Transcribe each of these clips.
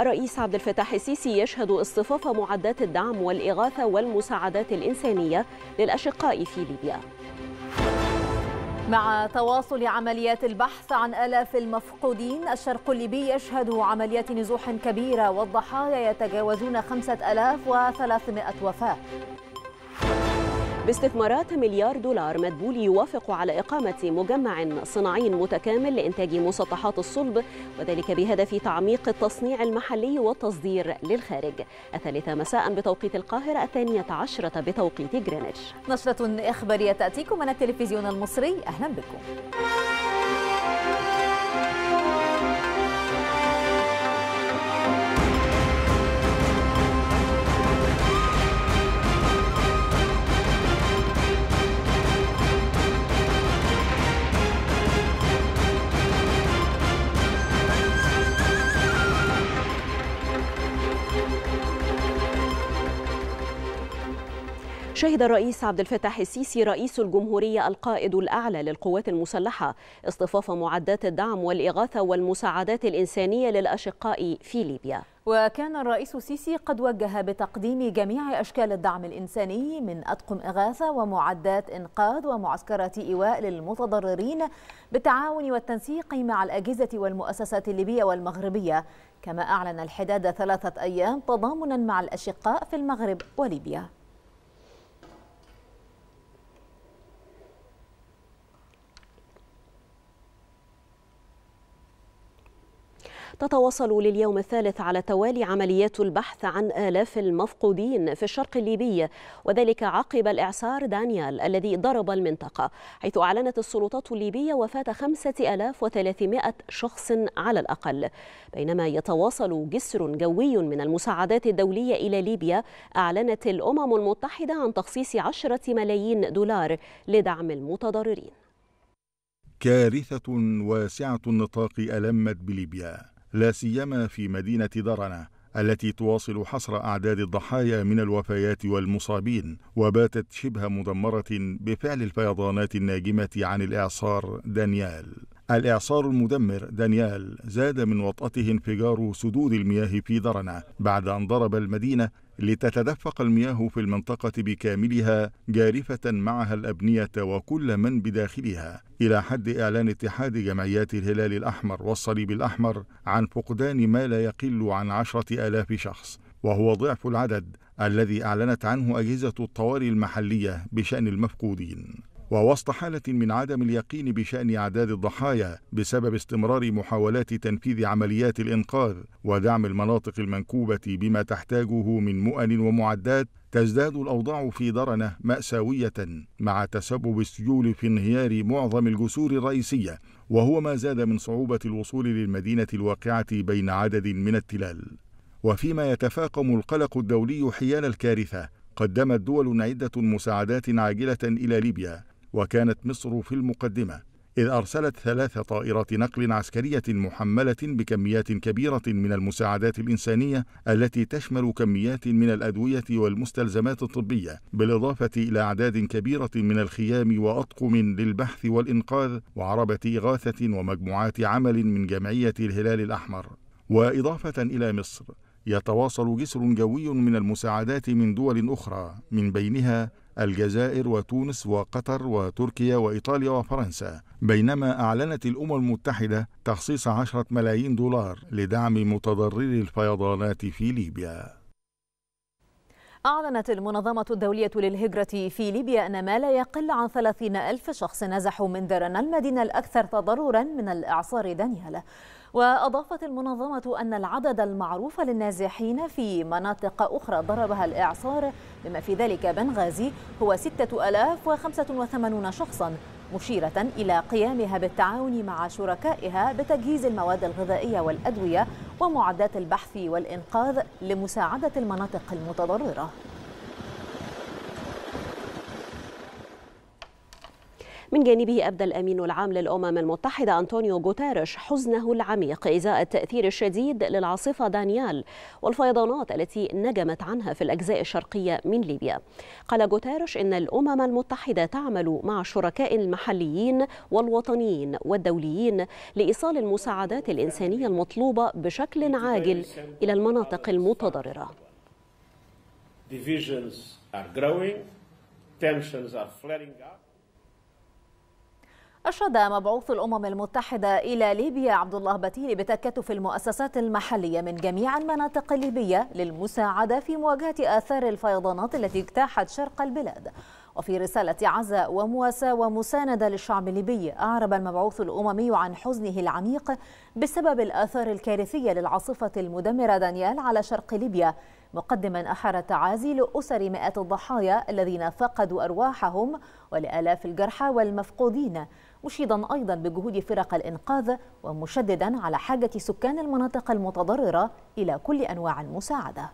الرئيس عبد الفتاح السيسي يشهد اصطفاف معدات الدعم والإغاثة والمساعدات الإنسانية للأشقاء في ليبيا مع تواصل عمليات البحث عن آلاف المفقودين الشرق الليبي يشهد عمليات نزوح كبيرة والضحايا يتجاوزون 5300 وفاة باستثمارات مليار دولار مدبول يوافق على إقامة مجمع صناعي متكامل لإنتاج مسطحات الصلب وذلك بهدف تعميق التصنيع المحلي والتصدير للخارج الثالثة مساء بتوقيت القاهرة الثانية عشرة بتوقيت جرينتش نشرة إخبارية تأتيكم من التلفزيون المصري أهلا بكم شهد الرئيس عبد الفتاح السيسي رئيس الجمهورية القائد الأعلى للقوات المسلحة اصطفاف معدات الدعم والإغاثة والمساعدات الإنسانية للأشقاء في ليبيا وكان الرئيس السيسي قد وجه بتقديم جميع أشكال الدعم الإنساني من أطقم إغاثة ومعدات إنقاذ ومعسكرات إيواء للمتضررين بالتعاون والتنسيق مع الأجهزة والمؤسسات الليبية والمغربية كما أعلن الحداد ثلاثة أيام تضامنا مع الأشقاء في المغرب وليبيا تتواصل لليوم الثالث على التوالي عمليات البحث عن آلاف المفقودين في الشرق الليبي وذلك عقب الإعصار دانيال الذي ضرب المنطقة حيث أعلنت السلطات الليبية وفاة 5300 شخص على الأقل بينما يتواصل جسر جوي من المساعدات الدولية إلى ليبيا أعلنت الأمم المتحدة عن تخصيص 10 ملايين دولار لدعم المتضررين كارثة واسعة النطاق ألمت بليبيا لا سيما في مدينة درنة التي تواصل حصر أعداد الضحايا من الوفيات والمصابين وباتت شبه مدمرة بفعل الفيضانات الناجمة عن الإعصار دانيال الإعصار المدمر دانيال زاد من وطأته انفجار سدود المياه في درنة بعد أن ضرب المدينة لتتدفق المياه في المنطقة بكاملها جارفة معها الأبنية وكل من بداخلها إلى حد إعلان اتحاد جمعيات الهلال الأحمر والصليب الأحمر عن فقدان ما لا يقل عن عشرة آلاف شخص وهو ضعف العدد الذي أعلنت عنه أجهزة الطوارئ المحلية بشأن المفقودين ووسط حالة من عدم اليقين بشأن أعداد الضحايا بسبب استمرار محاولات تنفيذ عمليات الإنقاذ ودعم المناطق المنكوبة بما تحتاجه من مؤن ومعدات تزداد الأوضاع في درنة مأساوية مع تسبب السيول في انهيار معظم الجسور الرئيسية وهو ما زاد من صعوبة الوصول للمدينة الواقعة بين عدد من التلال وفيما يتفاقم القلق الدولي حيال الكارثة قدمت دول عدة مساعدات عاجلة إلى ليبيا وكانت مصر في المقدمة إذ أرسلت ثلاث طائرات نقل عسكرية محملة بكميات كبيرة من المساعدات الإنسانية التي تشمل كميات من الأدوية والمستلزمات الطبية، بالإضافة إلى أعداد كبيرة من الخيام وأطقم للبحث والإنقاذ وعربة إغاثة ومجموعات عمل من جمعية الهلال الأحمر. وإضافة إلى مصر، يتواصل جسر جوي من المساعدات من دول أخرى من بينها الجزائر وتونس وقطر وتركيا وإيطاليا وفرنسا بينما أعلنت الأمم المتحدة تخصيص عشرة ملايين دولار لدعم متضرري الفيضانات في ليبيا أعلنت المنظمة الدولية للهجرة في ليبيا أن ما لا يقل عن 30 ألف شخص نزحوا من درنا المدينة الأكثر تضررا من الإعصار دانيال وأضافت المنظمة أن العدد المعروف للنازحين في مناطق أخرى ضربها الإعصار بما في ذلك بنغازي هو 6085 شخصاً مشيرة إلى قيامها بالتعاون مع شركائها بتجهيز المواد الغذائية والأدوية ومعدات البحث والإنقاذ لمساعدة المناطق المتضررة من جانبه أبدى الأمين العام للأمم المتحدة أنطونيو غوتيريش حزنه العميق إزاء التأثير الشديد للعاصفة دانيال والفيضانات التي نجمت عنها في الأجزاء الشرقية من ليبيا قال غوتيريش إن الأمم المتحدة تعمل مع شركاء المحليين والوطنيين والدوليين لإيصال المساعدات الإنسانية المطلوبة بشكل عاجل إلى المناطق المتضررة divisions are growing, tensions are flaring up. أشاد مبعوث الأمم المتحدة إلى ليبيا عبد الله بتيلي بتكاتف المؤسسات المحلية من جميع المناطق الليبية للمساعدة في مواجهة آثار الفيضانات التي اجتاحت شرق البلاد وفي رسالة عزاء ومواساة ومساندة للشعب الليبي أعرب المبعوث الأممي عن حزنه العميق بسبب الآثار الكارثية للعاصفة المدمرة دانيال على شرق ليبيا مقدما أحر التعازي لأسر مئات الضحايا الذين فقدوا أرواحهم ولآلاف الجرحى والمفقودين مشيدا أيضا بجهود فرق الإنقاذ ومشددا على حاجة سكان المناطق المتضررة إلى كل أنواع المساعدة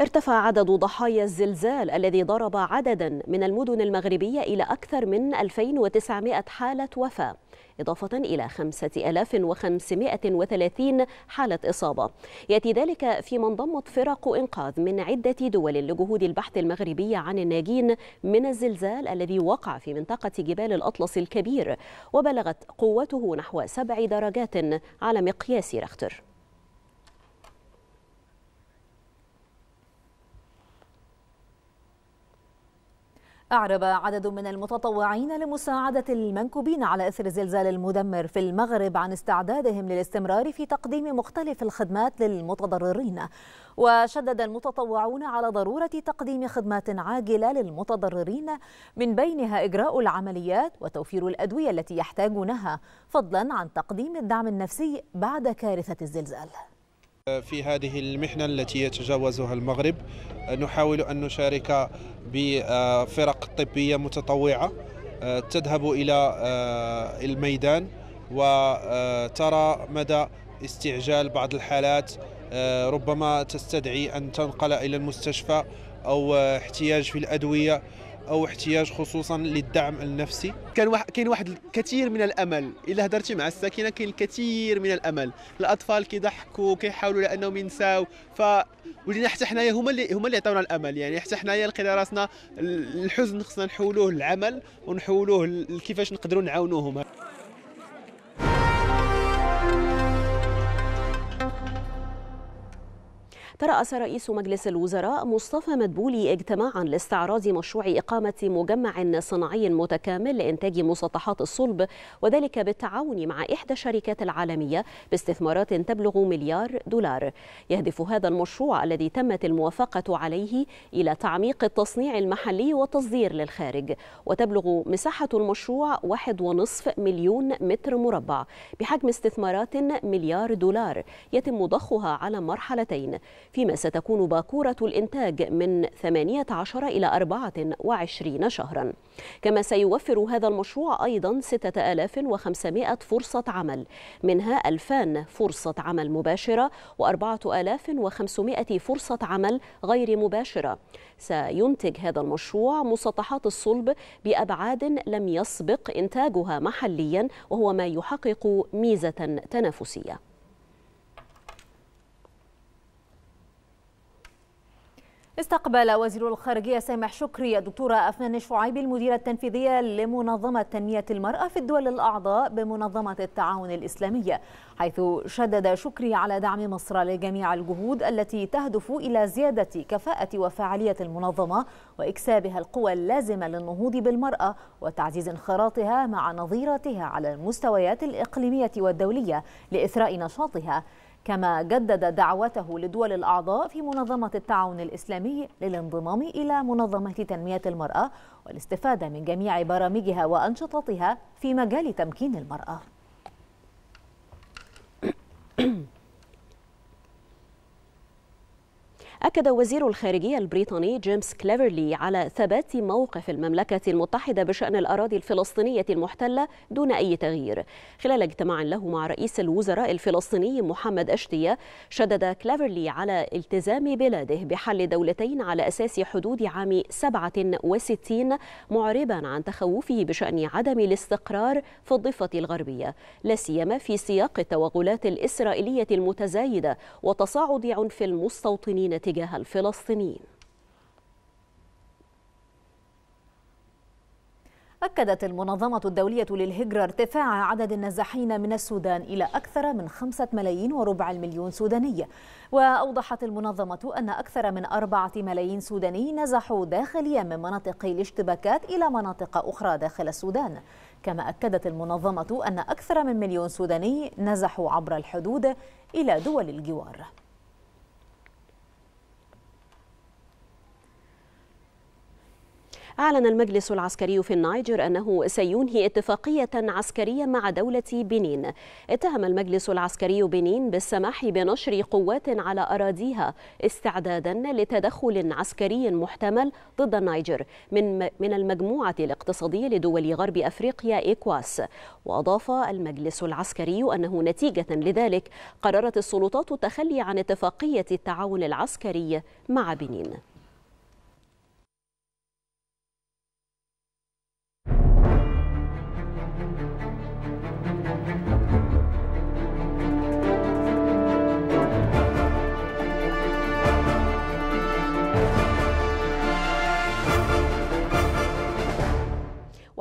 ارتفع عدد ضحايا الزلزال الذي ضرب عددا من المدن المغربية إلى أكثر من 2900 حالة وفاة إضافة إلى 5530 حالة إصابة يأتي ذلك فيما انضمت فرق إنقاذ من عدة دول لجهود البحث المغربية عن الناجين من الزلزال الذي وقع في منطقة جبال الأطلس الكبير وبلغت قوته نحو سبع درجات على مقياس رختر أعرب عدد من المتطوعين لمساعدة المنكوبين على أثر الزلزال المدمر في المغرب عن استعدادهم للاستمرار في تقديم مختلف الخدمات للمتضررين وشدد المتطوعون على ضرورة تقديم خدمات عاجلة للمتضررين من بينها إجراء العمليات وتوفير الأدوية التي يحتاجونها فضلا عن تقديم الدعم النفسي بعد كارثة الزلزال في هذه المحنة التي يتجاوزها المغرب نحاول أن نشارك بفرق طبية متطوعة تذهب إلى آه، الميدان وترى مدى استعجال بعض الحالات آه، ربما تستدعي أن تنقل إلى المستشفى أو احتياج في الأدوية او احتياج خصوصا للدعم النفسي كان واحد كاين واحد الكثير من الامل الا هدرتي مع الساكنه كاين الكثير من الامل الاطفال كيضحكوا كيحاولوا لانهم ينساو ف ولينا حتى حنايا هما اللي هما اللي عطاونا الامل يعني حتى حنايا لقينا راسنا الحزن خصنا نحولوه للعمل ونحولوه كيفاش نقدروا نعاونوهم ترأس رئيس مجلس الوزراء مصطفى مدبولي اجتماعا لاستعراض مشروع إقامة مجمع صناعي متكامل لإنتاج مسطحات الصلب وذلك بالتعاون مع إحدى الشركات العالمية باستثمارات تبلغ مليار دولار يهدف هذا المشروع الذي تمت الموافقة عليه إلى تعميق التصنيع المحلي والتصدير للخارج وتبلغ مساحة المشروع 1.5 مليون متر مربع بحجم استثمارات مليار دولار يتم ضخها على مرحلتين فيما ستكون باكورة الإنتاج من 18 إلى 24 شهرا كما سيوفر هذا المشروع أيضا 6500 فرصة عمل منها 2000 فرصة عمل مباشرة و4500 فرصة عمل غير مباشرة سينتج هذا المشروع مسطحات الصلب بأبعاد لم يسبق إنتاجها محليا وهو ما يحقق ميزة تنافسية استقبل وزير الخارجية سامح شكري الدكتورة أفنان شعيب المديرة التنفيذية لمنظمة تنمية المرأة في الدول الأعضاء بمنظمة التعاون الإسلامية حيث شدد شكري على دعم مصر لجميع الجهود التي تهدف إلى زيادة كفاءة وفاعلية المنظمة وإكسابها القوى اللازمة للنهوض بالمرأة وتعزيز انخراطها مع نظيراتها على المستويات الإقليمية والدولية لإثراء نشاطها كما جدد دعوته لدول الأعضاء في منظمة التعاون الإسلامي للانضمام إلى منظمة تنمية المرأة والاستفادة من جميع برامجها وأنشطتها في مجال تمكين المرأة. أكد وزير الخارجية البريطاني جيمس كليفرلي على ثبات موقف المملكة المتحدة بشأن الأراضي الفلسطينية المحتلة دون أي تغيير خلال اجتماع له مع رئيس الوزراء الفلسطيني محمد أشتية شدد كليفرلي على التزام بلاده بحل دولتين على أساس حدود عام 67 معربا عن تخوفه بشأن عدم الاستقرار في الضفة الغربية لا سيما في سياق التوغلات الإسرائيلية المتزايدة وتصاعد عنف المستوطنين تجاه تجاه الفلسطينيين أكدت المنظمة الدولية للهجرة ارتفاع عدد النازحين من السودان إلى أكثر من خمسة ملايين وربع المليون سوداني وأوضحت المنظمة أن أكثر من أربعة ملايين سوداني نزحوا داخليا من مناطق الاشتباكات إلى مناطق أخرى داخل السودان كما أكدت المنظمة أن أكثر من مليون سوداني نزحوا عبر الحدود إلى دول الجوار أعلن المجلس العسكري في النيجر أنه سينهي اتفاقية عسكرية مع دولة بنين اتهم المجلس العسكري بنين بالسماح بنشر قوات على أراضيها استعدادا لتدخل عسكري محتمل ضد النيجر من, من المجموعة الاقتصادية لدول غرب أفريقيا إيكواس وأضاف المجلس العسكري أنه نتيجة لذلك قررت السلطات التخلي عن اتفاقية التعاون العسكري مع بنين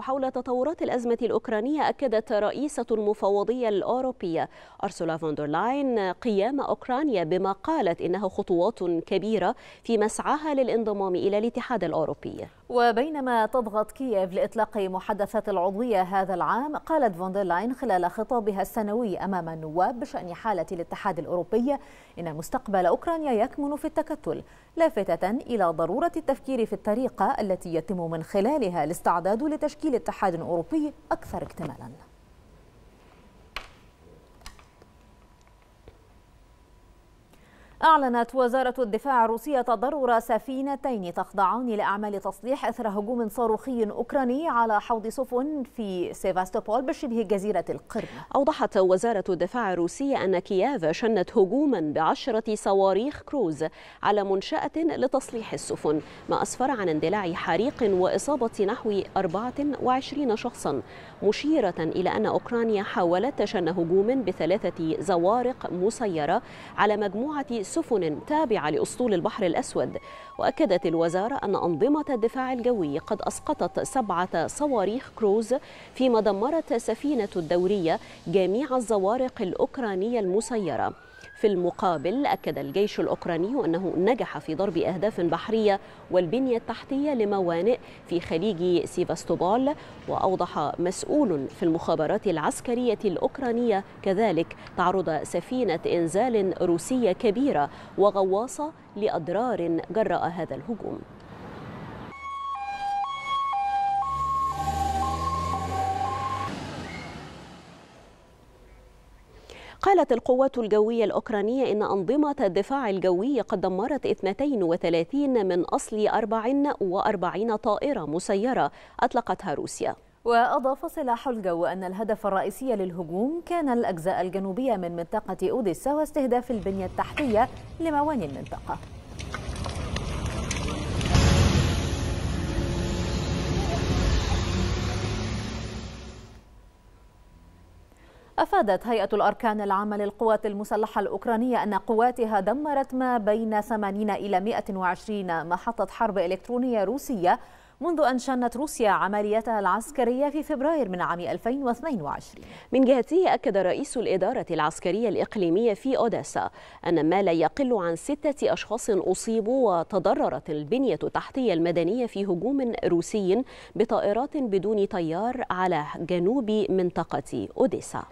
حول تطورات الأزمة الأوكرانية أكدت رئيسة المفوضية الأوروبية أرسولا فوندرلاين قيام أوكرانيا بما قالت إنها خطوات كبيرة في مسعاها للانضمام إلى الاتحاد الأوروبي وبينما تضغط كييف لإطلاق محادثات العضوية هذا العام قالت فوندرلاين خلال خطابها السنوي أمام النواب بشأن حالة الاتحاد الأوروبي إن مستقبل أوكرانيا يكمن في التكتل لافتة إلى ضرورة التفكير في الطريقة التي يتم من خلالها الاستعداد لتشكيل اتحاد أوروبي أكثر اكتمالاً أعلنت وزارة الدفاع الروسية تضرر سفينتين تخضعان لأعمال تصليح أثر هجوم صاروخي أوكراني على حوض سفن في سيفاستوبول بشبه جزيرة القرم أوضحت وزارة الدفاع الروسية أن كييف شنت هجوما بعشرة صواريخ كروز على منشأة لتصليح السفن ما أسفر عن اندلاع حريق وإصابة نحو 24 شخصا مشيرة إلى أن أوكرانيا حاولت شن هجوم بثلاثة زوارق مسيرة على مجموعة سفن تابعة لأسطول البحر الأسود وأكدت الوزارة أن أنظمة الدفاع الجوي قد أسقطت سبعة صواريخ كروز فيما دمرت سفينة الدورية جميع الزوارق الأوكرانية المسيرة في المقابل أكد الجيش الأوكراني أنه نجح في ضرب أهداف بحرية والبنية التحتية لموانئ في خليج سيفاستوبول وأوضح مسؤول في المخابرات العسكرية الأوكرانية كذلك تعرض سفينة إنزال روسية كبيرة وغواصة لأضرار جراء هذا الهجوم قالت القوات الجوية الأوكرانية إن أنظمة الدفاع الجوي قد دمرت 32 من أصل 44 طائرة مسيرة أطلقتها روسيا وأضاف سلاح الجو أن الهدف الرئيسي للهجوم كان الأجزاء الجنوبية من منطقة أوديسا واستهداف البنية التحتية لمواني المنطقة أفادت هيئة الأركان العامة للقوات المسلحة الأوكرانية أن قواتها دمرت ما بين 80 إلى 120 محطة حرب إلكترونية روسية منذ أن شنت روسيا عمليتها العسكرية في فبراير من عام 2022 من جهته أكد رئيس الإدارة العسكرية الإقليمية في أوداسا أن ما لا يقل عن ستة أشخاص أصيبوا وتضررت البنية التحتية المدنية في هجوم روسي بطائرات بدون طيار على جنوب منطقة أوديسا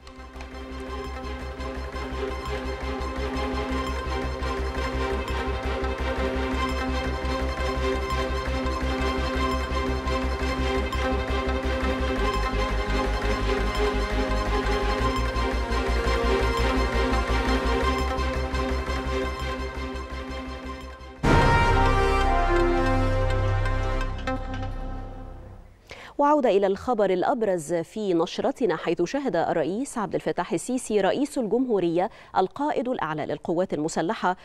وعودة إلى الخبر الأبرز في نشرتنا حيث شهد الرئيس عبد الفتاح السيسي رئيس الجمهورية القائد الأعلى للقوات المسلحة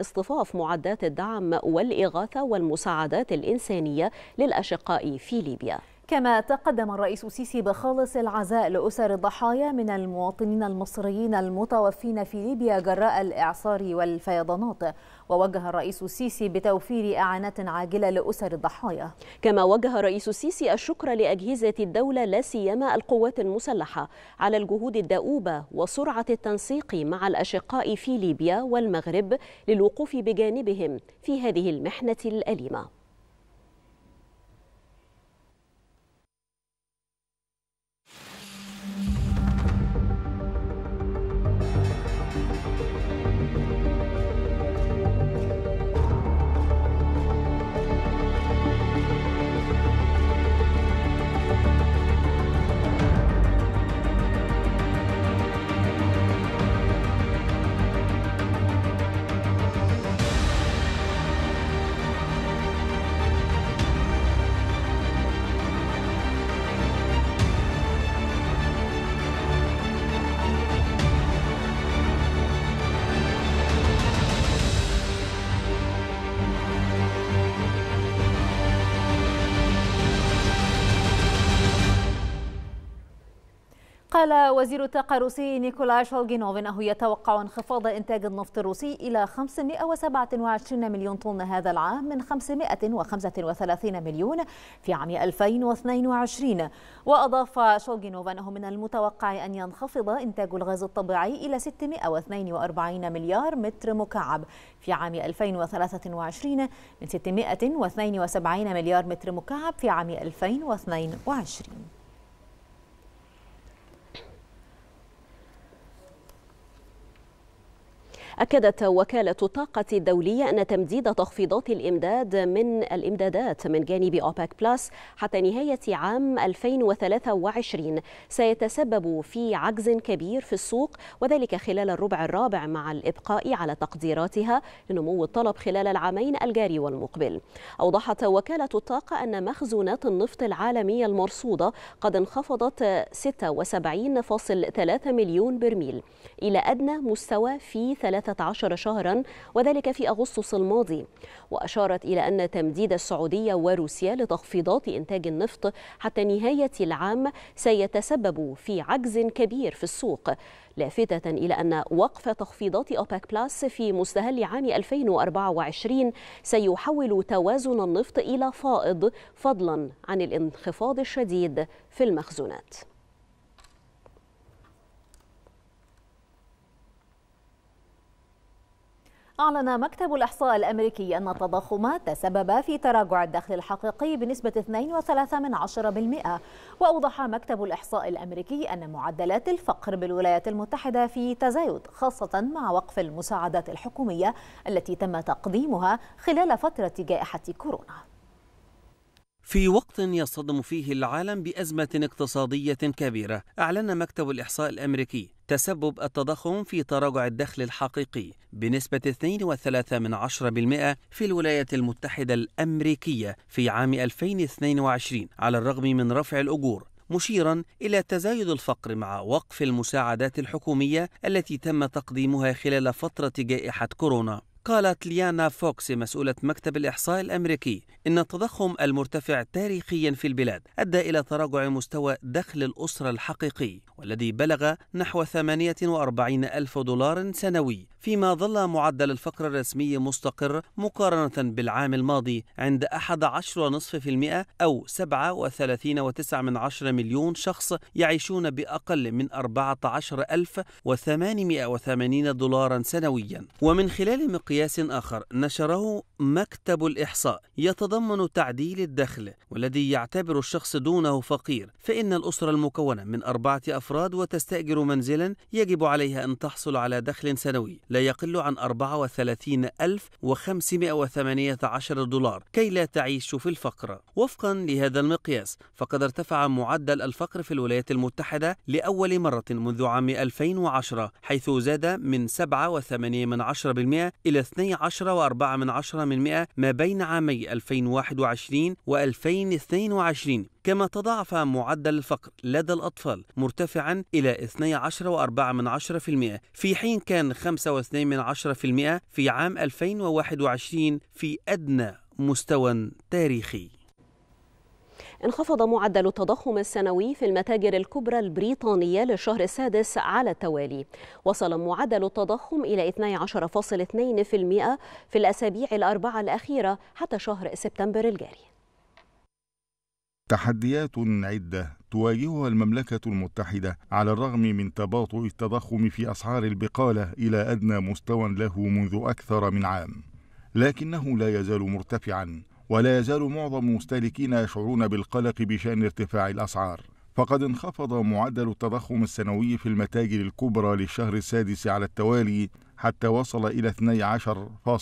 اصطفاف معدات الدعم والإغاثة والمساعدات الإنسانية للأشقاء في ليبيا كما تقدم الرئيس السيسي بخالص العزاء لأسر الضحايا من المواطنين المصريين المتوفين في ليبيا جراء الإعصار والفيضانات ووجه الرئيس السيسي بتوفير إعانات عاجلة لأسر الضحايا كما وجه الرئيس السيسي الشكر لأجهزة الدولة لا سيما القوات المسلحة على الجهود الدؤوبة وسرعة التنسيق مع الأشقاء في ليبيا والمغرب للوقوف بجانبهم في هذه المحنة الأليمة قال وزير الطاقة الروسي نيكولاي شولغينوف أنه يتوقع انخفاض إنتاج النفط الروسي إلى 527 مليون طن هذا العام من 535 مليون في عام 2022 وأضاف شولغينوف أنه من المتوقع أن ينخفض إنتاج الغاز الطبيعي إلى 642 مليار متر مكعب في عام 2023 من 672 مليار متر مكعب في عام 2022 أكدت وكالة الطاقة الدولية أن تمديد تخفيضات الإمداد من الإمدادات من جانب أوباك بلس حتى نهاية عام 2023 سيتسبب في عجز كبير في السوق وذلك خلال الربع الرابع مع الإبقاء على تقديراتها لنمو الطلب خلال العامين الجاري والمقبل أوضحت وكالة الطاقة أن مخزونات النفط العالمية المرصودة قد انخفضت 76.3 مليون برميل إلى أدنى مستوى في 3 13 شهرا وذلك في أغسطس الماضي وأشارت إلى أن تمديد السعودية وروسيا لتخفيضات إنتاج النفط حتى نهاية العام سيتسبب في عجز كبير في السوق لافتة إلى أن وقف تخفيضات أوبك بلاس في مستهل عام 2024 سيحول توازن النفط إلى فائض فضلا عن الانخفاض الشديد في المخزونات أعلن مكتب الإحصاء الأمريكي أن التضخم تسبب في تراجع الدخل الحقيقي بنسبة 2.3% وأوضح مكتب الإحصاء الأمريكي أن معدلات الفقر بالولايات المتحدة في تزايد خاصة مع وقف المساعدات الحكومية التي تم تقديمها خلال فترة جائحة كورونا في وقت يصطدم فيه العالم بأزمة اقتصادية كبيرة، أعلن مكتب الإحصاء الأمريكي تسبب التضخم في تراجع الدخل الحقيقي بنسبة 2.3% في الولايات المتحدة الأمريكية في عام 2022 على الرغم من رفع الأجور مشيرا الى تزايد الفقر مع وقف المساعدات الحكوميه التي تم تقديمها خلال فتره جائحه كورونا قالت ليانا فوكس مسؤولة مكتب الإحصاء الأمريكي إن التضخم المرتفع تاريخيا في البلاد أدى إلى تراجع مستوى دخل الأسرة الحقيقي والذي بلغ نحو 48 ألف دولار سنوي فيما ظل معدل الفقر الرسمي مستقر مقارنة بالعام الماضي عند 11.5% أو 37.9 من مليون شخص يعيشون بأقل من 14880 دولارا سنويا ومن خلال مقياس آخر نشره مكتب الإحصاء يتضمن تعديل الدخل والذي يعتبر الشخص دونه فقير فإن الأسرة المكونة من أربعة أفراد وتستأجر منزلا يجب عليها أن تحصل على دخل سنوي لا يقل عن 34518 دولار كي لا تعيش في الفقر وفقا لهذا المقياس فقد ارتفع معدل الفقر في الولايات المتحدة لأول مرة منذ عام 2010 حيث زاد من 7.8% إلى 12.4% ما بين عامي 2021 و 2022 كما تضاعف معدل الفقر لدى الأطفال مرتفعا إلى 12.4% في حين كان 0.2% في عام 2021 في أدنى مستوى تاريخي انخفض معدل التضخم السنوي في المتاجر الكبرى البريطانية للشهر السادس على التوالي وصل معدل التضخم إلى 12.2% في الأسابيع الأربعة الأخيرة حتى شهر سبتمبر الجاري تحديات عدة تواجهها المملكة المتحدة على الرغم من تباطؤ التضخم في أسعار البقالة إلى أدنى مستوى له منذ أكثر من عام، لكنه لا يزال مرتفعًا، ولا يزال معظم مستهلكين يشعرون بالقلق بشأن ارتفاع الأسعار. فقد انخفض معدل التضخم السنوي في المتاجر الكبرى للشهر السادس على التوالي حتى وصل إلى 12.2%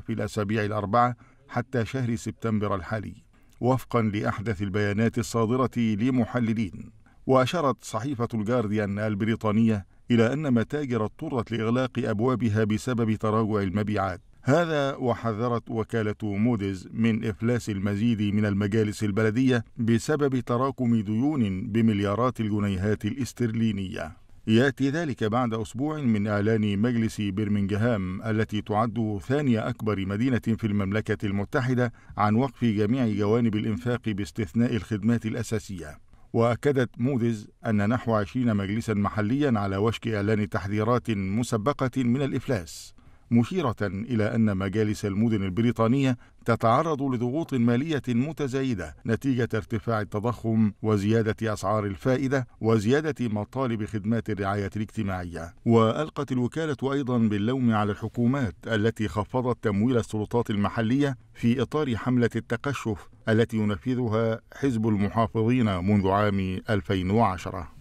في الأسابيع الأربعة حتى شهر سبتمبر الحالي. وفقا لأحدث البيانات الصادرة لمحللين وأشارت صحيفة الجارديان البريطانية إلى أن متاجر اضطرت لإغلاق أبوابها بسبب تراجع المبيعات هذا وحذرت وكالة موديز من إفلاس المزيد من المجالس البلدية بسبب تراكم ديون بمليارات الجنيهات الاسترلينية يأتي ذلك بعد أسبوع من إعلان مجلس برمنغهام التي تعد ثاني أكبر مدينة في المملكة المتحدة عن وقف جميع جوانب الإنفاق باستثناء الخدمات الأساسية وأكدت موديز أن نحو 20 مجلسا محليا على وشك إعلان تحذيرات مسبقة من الإفلاس مشيرة إلى أن مجالس المدن البريطانية تتعرض لضغوط مالية متزايدة نتيجة ارتفاع التضخم وزيادة أسعار الفائدة وزيادة مطالب خدمات الرعاية الاجتماعية. وألقت الوكالة أيضا باللوم على الحكومات التي خفضت تمويل السلطات المحلية في إطار حملة التقشف التي ينفذها حزب المحافظين منذ عام 2010.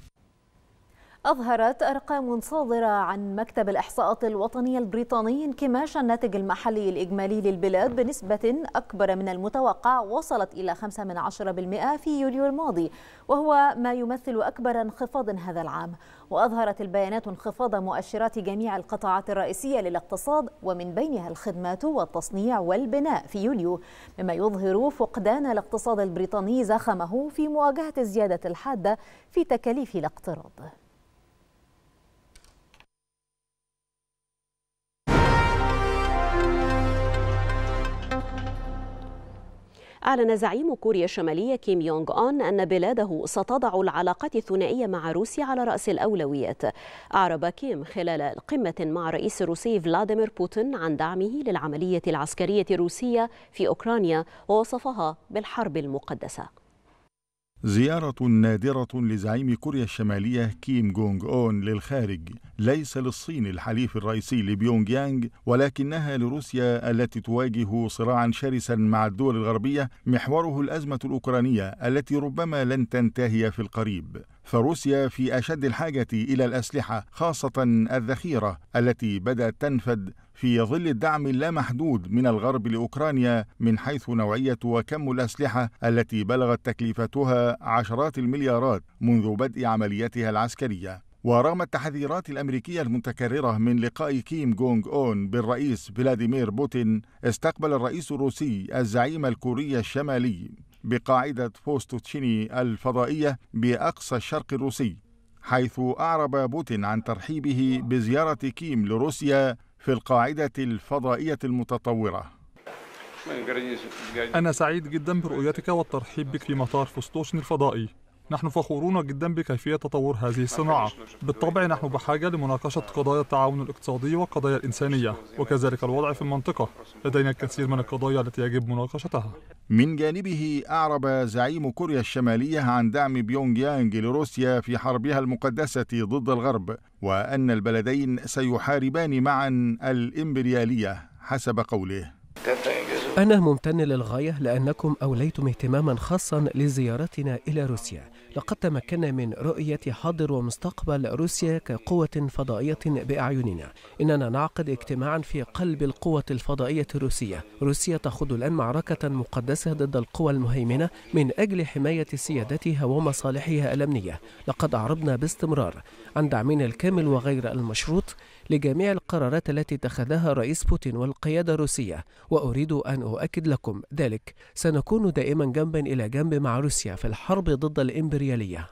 أظهرت أرقام صادرة عن مكتب الإحصاءات الوطني البريطاني انكماش الناتج المحلي الإجمالي للبلاد بنسبة أكبر من المتوقع وصلت إلى 5% في يوليو الماضي وهو ما يمثل أكبر انخفاض هذا العام وأظهرت البيانات انخفاض مؤشرات جميع القطاعات الرئيسية للاقتصاد ومن بينها الخدمات والتصنيع والبناء في يوليو مما يظهر فقدان الاقتصاد البريطاني زخمه في مواجهة الزيادة الحادة في تكاليف الاقتراض أعلن زعيم كوريا الشمالية كيم يونغ أون أن بلاده ستضع العلاقات الثنائية مع روسيا على رأس الأولويات أعرب كيم خلال قمة مع الرئيس الروسي فلاديمير بوتين عن دعمه للعملية العسكرية الروسية في أوكرانيا ووصفها بالحرب المقدسة زيارة نادرة لزعيم كوريا الشمالية كيم جونج أون للخارج ليس للصين الحليف الرئيسي لبيونغ يانغ ولكنها لروسيا التي تواجه صراعا شرسا مع الدول الغربية محوره الأزمة الأوكرانية التي ربما لن تنتهي في القريب فروسيا في أشد الحاجة إلى الأسلحة خاصة الذخيرة التي بدأت تنفد في ظل الدعم اللامحدود من الغرب لأوكرانيا من حيث نوعية وكم الأسلحة التي بلغت تكلفتها عشرات المليارات منذ بدء عملياتها العسكرية ورغم التحذيرات الأمريكية المتكررة من لقاء كيم جونج أون بالرئيس فلاديمير بوتين استقبل الرئيس الروسي الزعيم الكوري الشمالي بقاعدة فوستوتشيني الفضائية بأقصى الشرق الروسي حيث أعرب بوتين عن ترحيبه بزيارة كيم لروسيا في القاعدة الفضائية المتطورة أنا سعيد جدا برؤيتك والترحيب بك في مطار فستوشن الفضائي نحن فخورون جدا بكيفية تطور هذه الصناعة بالطبع نحن بحاجة لمناقشة قضايا التعاون الاقتصادي والقضايا الإنسانية وكذلك الوضع في المنطقة لدينا الكثير من القضايا التي يجب مناقشتها من جانبه أعرب زعيم كوريا الشمالية عن دعم بيونغ يانغ لروسيا في حربها المقدسة ضد الغرب وأن البلدين سيحاربان معا الإمبريالية حسب قوله أنا ممتن للغاية لأنكم أوليتم اهتماما خاصا لزيارتنا إلى روسيا لقد تمكنا من رؤية حاضر ومستقبل روسيا كقوة فضائية بأعيننا إننا نعقد اجتماعا في قلب القوة الفضائية الروسية روسيا تخوض الآن معركة مقدسة ضد القوى المهيمنة من أجل حماية سيادتها ومصالحها الأمنية لقد أعربنا باستمرار عن دعمنا الكامل وغير المشروط لجميع القرارات التي اتخذها رئيس بوتين والقيادة الروسية وأريد أن أؤكد لكم ذلك سنكون دائما جنبا إلى جنب مع روسيا في الحرب ضد الإمبريالية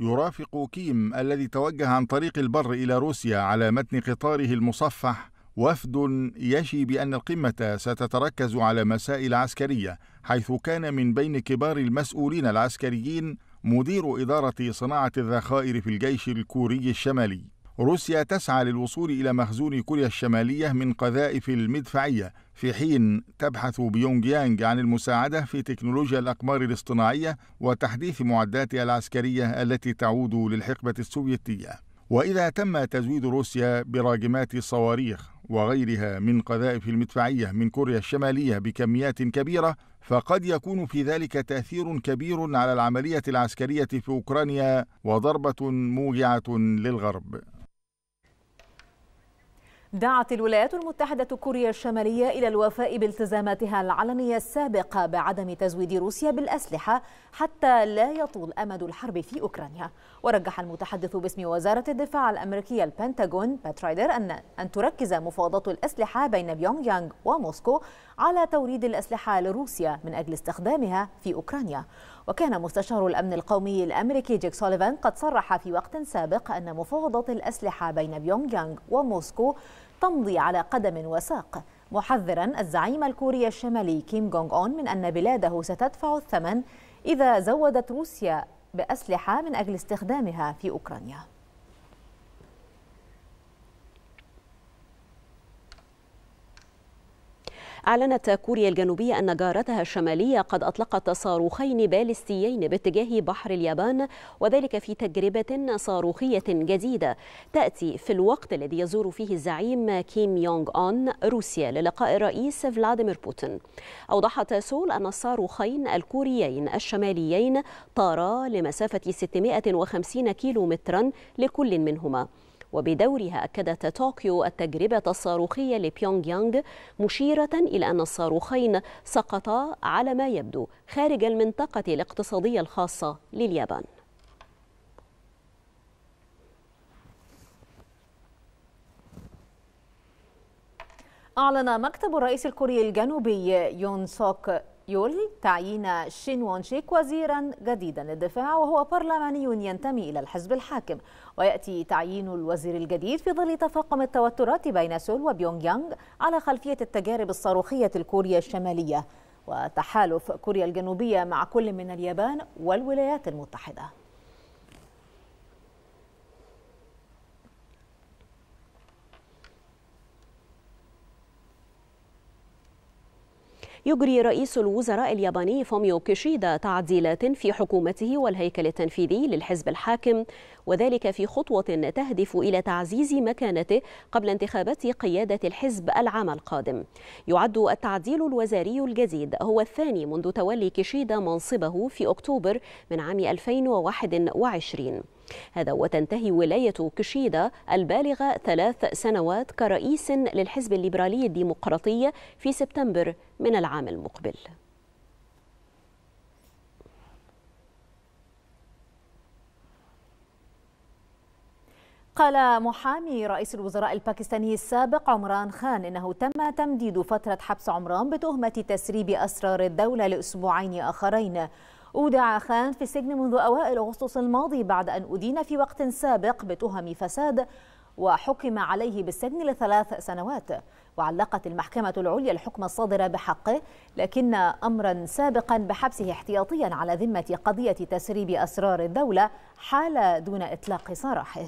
يرافق كيم الذي توجه عن طريق البر إلى روسيا على متن قطاره المصفح وفد يشي بأن القمة ستتركز على مسائل عسكرية حيث كان من بين كبار المسؤولين العسكريين مدير إدارة صناعة الذخائر في الجيش الكوري الشمالي روسيا تسعى للوصول إلى مخزون كوريا الشمالية من قذائف المدفعية في حين تبحث بيونغ يانغ عن المساعدة في تكنولوجيا الأقمار الاصطناعية وتحديث معداتها العسكرية التي تعود للحقبة السوفيتية وإذا تم تزويد روسيا براجمات الصواريخ وغيرها من قذائف المدفعية من كوريا الشمالية بكميات كبيرة فقد يكون في ذلك تأثير كبير على العملية العسكرية في أوكرانيا وضربة موجعة للغرب دعت الولايات المتحدة كوريا الشمالية إلى الوفاء بالتزاماتها العلنية السابقة بعدم تزويد روسيا بالأسلحة حتى لا يطول أمد الحرب في أوكرانيا ورجح المتحدث باسم وزارة الدفاع الأمريكية البنتاغون بات رايدر أن, أن تركز مفاوضات الأسلحة بين بيونغ يانغ وموسكو على توريد الأسلحة لروسيا من أجل استخدامها في أوكرانيا وكان مستشار الأمن القومي الأمريكي جيك سوليفان قد صرح في وقت سابق أن مفاوضات الأسلحة بين بيونج يانغ وموسكو تمضي على قدم وساق محذرا الزعيم الكوري الشمالي كيم جونغ أون من أن بلاده ستدفع الثمن إذا زودت روسيا بأسلحة من أجل استخدامها في أوكرانيا أعلنت كوريا الجنوبية أن جارتها الشمالية قد أطلقت صاروخين باليستيين باتجاه بحر اليابان وذلك في تجربة صاروخية جديدة تأتي في الوقت الذي يزور فيه الزعيم كيم يونغ أون روسيا للقاء الرئيس فلاديمير بوتين أوضحت سول أن الصاروخين الكوريين الشماليين طارا لمسافة 650 كيلو مترا لكل منهما وبدورها أكدت طوكيو التجربة الصاروخية لبيونغ يانغ مشيرة إلى أن الصاروخين سقطا على ما يبدو خارج المنطقة الاقتصادية الخاصة لليابان أعلن مكتب الرئيس الكوري الجنوبي يون سوك يول تعيين شين وون شيك وزيرا جديدا للدفاع وهو برلماني ينتمي إلى الحزب الحاكم ويأتي تعيين الوزير الجديد في ظل تفاقم التوترات بين سول وبيونغ يانغ على خلفية التجارب الصاروخية الكوريا الشمالية وتحالف كوريا الجنوبية مع كل من اليابان والولايات المتحدة يجري رئيس الوزراء الياباني فوميو كيشيدا تعديلات في حكومته والهيكل التنفيذي للحزب الحاكم وذلك في خطوة تهدف إلى تعزيز مكانته قبل انتخابات قيادة الحزب العام القادم يعد التعديل الوزاري الجديد هو الثاني منذ تولي كيشيدا منصبه في أكتوبر من عام 2021 هذا وتنتهي ولاية كشيدا البالغة ثلاث سنوات كرئيس للحزب الليبرالي الديمقراطي في سبتمبر من العام المقبل قال محامي رئيس الوزراء الباكستاني السابق عمران خان انه تم تمديد فتره حبس عمران بتهمه تسريب اسرار الدوله لاسبوعين اخرين أودع خان في السجن منذ أوائل أغسطس الماضي بعد أن أدين في وقت سابق بتهم فساد وحكم عليه بالسجن لثلاث سنوات وعلقت المحكمة العليا الحكم الصادر بحقه لكن أمرا سابقا بحبسه احتياطيا على ذمة قضية تسريب أسرار الدولة حال دون إطلاق سراحه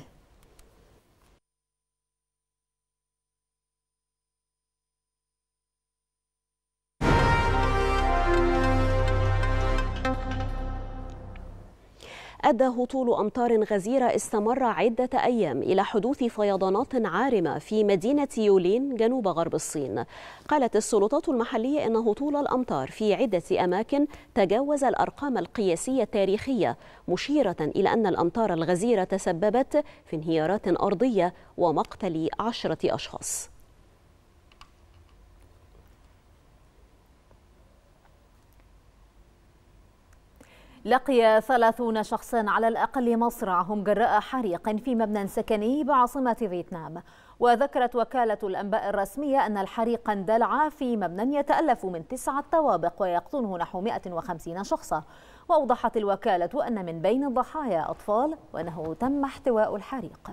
أدى هطول أمطار غزيرة استمر عدة أيام إلى حدوث فيضانات عارمة في مدينة يولين جنوب غرب الصين قالت السلطات المحلية أن هطول الأمطار في عدة أماكن تجاوز الأرقام القياسية التاريخية مشيرة إلى أن الأمطار الغزيرة تسببت في انهيارات أرضية ومقتل عشرة أشخاص لقي ثلاثون شخصا على الأقل مصرعهم جراء حريق في مبنى سكني بعاصمة فيتنام وذكرت وكالة الأنباء الرسمية أن الحريق اندلع في مبنى يتألف من تسعة طوابق ويقطنه نحو 150 شخصا وأوضحت الوكالة أن من بين الضحايا أطفال وأنه تم احتواء الحريق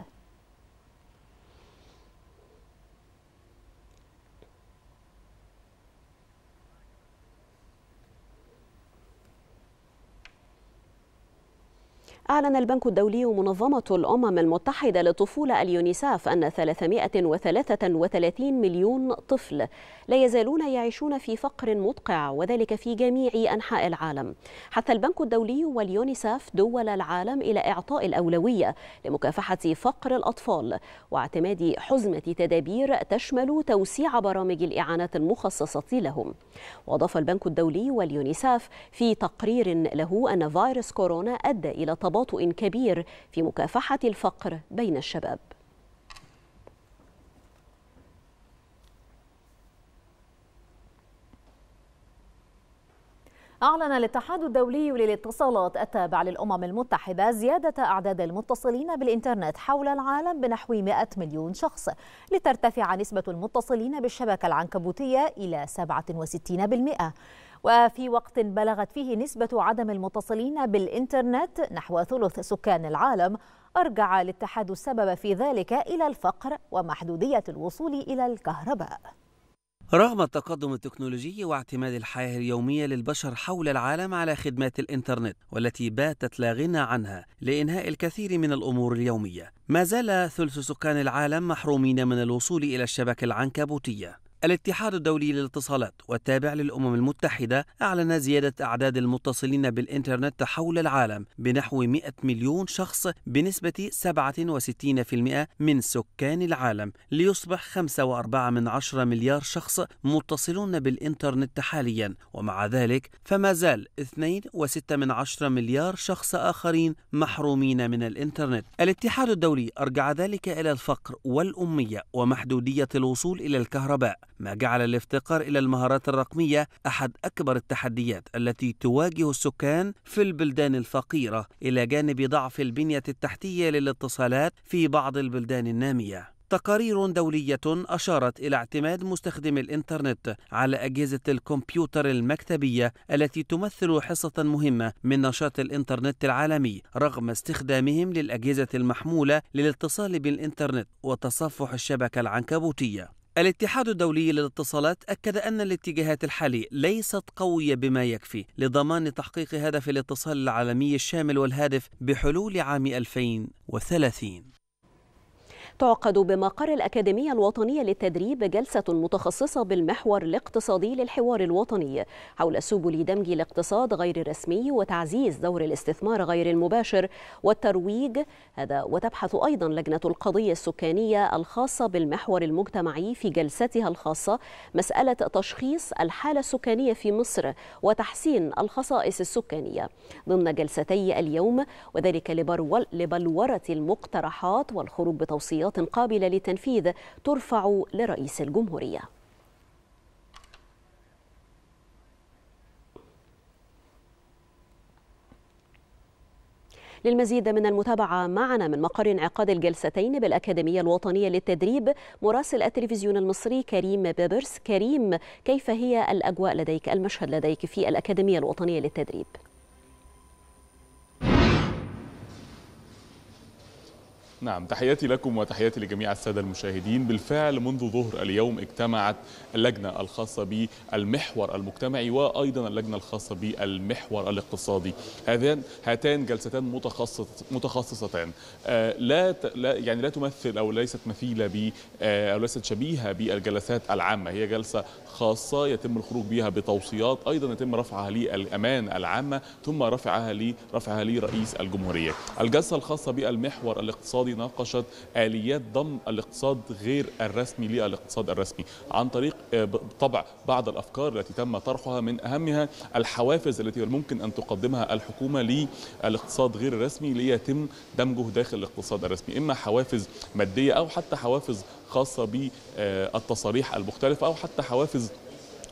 أعلن البنك الدولي ومنظمة الأمم المتحدة للطفولة اليونيساف أن 333 مليون طفل لا يزالون يعيشون في فقر مدقع وذلك في جميع أنحاء العالم حث البنك الدولي واليونيساف دول العالم إلى إعطاء الأولوية لمكافحة فقر الأطفال واعتماد حزمة تدابير تشمل توسيع برامج الإعانات المخصصة لهم وأضاف البنك الدولي واليونيساف في تقرير له أن فيروس كورونا أدى إلى تباطؤ تباطؤ كبير في مكافحة الفقر بين الشباب أعلن الاتحاد الدولي للاتصالات التابع للأمم المتحدة زيادة أعداد المتصلين بالإنترنت حول العالم بنحو 100 مليون شخص لترتفع نسبة المتصلين بالشبكة العنكبوتية إلى 67% وفي وقت بلغت فيه نسبة عدم المتصلين بالإنترنت نحو ثلث سكان العالم أرجع الاتحاد السبب في ذلك إلى الفقر ومحدودية الوصول إلى الكهرباء رغم التقدم التكنولوجي واعتماد الحياة اليومية للبشر حول العالم على خدمات الإنترنت والتي باتت لا غنى عنها لإنهاء الكثير من الأمور اليومية ما زال ثلث سكان العالم محرومين من الوصول إلى الشبكة العنكبوتية الاتحاد الدولي للاتصالات والتابع للأمم المتحدة أعلن زيادة أعداد المتصلين بالإنترنت حول العالم بنحو 100 مليون شخص بنسبة 67% من سكان العالم ليصبح 5.4 من 10 مليار شخص متصلون بالإنترنت حاليا ومع ذلك فما زال 2.6 من 10 مليار شخص آخرين محرومين من الإنترنت الاتحاد الدولي أرجع ذلك إلى الفقر والأمية ومحدودية الوصول إلى الكهرباء ما جعل الافتقار إلى المهارات الرقمية أحد أكبر التحديات التي تواجه السكان في البلدان الفقيرة إلى جانب ضعف البنية التحتية للاتصالات في بعض البلدان النامية تقارير دولية أشارت إلى اعتماد مستخدمي الإنترنت على أجهزة الكمبيوتر المكتبية التي تمثل حصة مهمة من نشاط الإنترنت العالمي رغم استخدامهم للأجهزة المحمولة للاتصال بالإنترنت وتصفح الشبكة العنكبوتية. الاتحاد الدولي للاتصالات أكد أن الاتجاهات الحالي ليست قوية بما يكفي لضمان تحقيق هدف الاتصال العالمي الشامل والهادف بحلول عام 2030 تعقد بمقر الأكاديمية الوطنية للتدريب جلسة متخصصة بالمحور الاقتصادي للحوار الوطني حول سبل دمج الاقتصاد غير الرسمي وتعزيز دور الاستثمار غير المباشر والترويج هذا وتبحث أيضا لجنة القضية السكانية الخاصة بالمحور المجتمعي في جلستها الخاصة مسألة تشخيص الحالة السكانية في مصر وتحسين الخصائص السكانية ضمن جلستي اليوم وذلك لبلورة المقترحات والخروج بتوصيات شخصيات قابلة للتنفيذ ترفع لرئيس الجمهورية للمزيد من المتابعة معنا من مقر انعقاد الجلستين بالأكاديمية الوطنية للتدريب مراسل التلفزيون المصري كريم بابرس كريم كيف هي الأجواء لديك المشهد لديك في الأكاديمية الوطنية للتدريب نعم تحياتي لكم وتحياتي لجميع السادة المشاهدين بالفعل منذ ظهر اليوم اجتمعت اللجنة الخاصة بالمحور المجتمعي وأيضا اللجنة الخاصة بالمحور الاقتصادي هذان هاتان جلستان متخصص متخصصتان آه، لا يعني لا تمثل أو ليست مثيلة ب آه، أو ليست شبيهة بالجلسات العامة هي جلسة خاصة يتم الخروج بها بتوصيات أيضا يتم رفعها للأمان العامة ثم رفعها لرفعها لرئيس الجمهورية الجلسة الخاصة بالمحور الاقتصادي الاقتصادي ناقشت آليات ضم الاقتصاد غير الرسمي للاقتصاد الرسمي عن طريق آه، طبع بعض الأفكار التي تم طرحها من أهمها الحوافز التي ممكن أن تقدمها الحكومة للاقتصاد غير الرسمي ليتم دمجه داخل الاقتصاد الرسمي إما حوافز مادية أو حتى حوافز خاصة بالتصاريح المختلفة أو حتى حوافز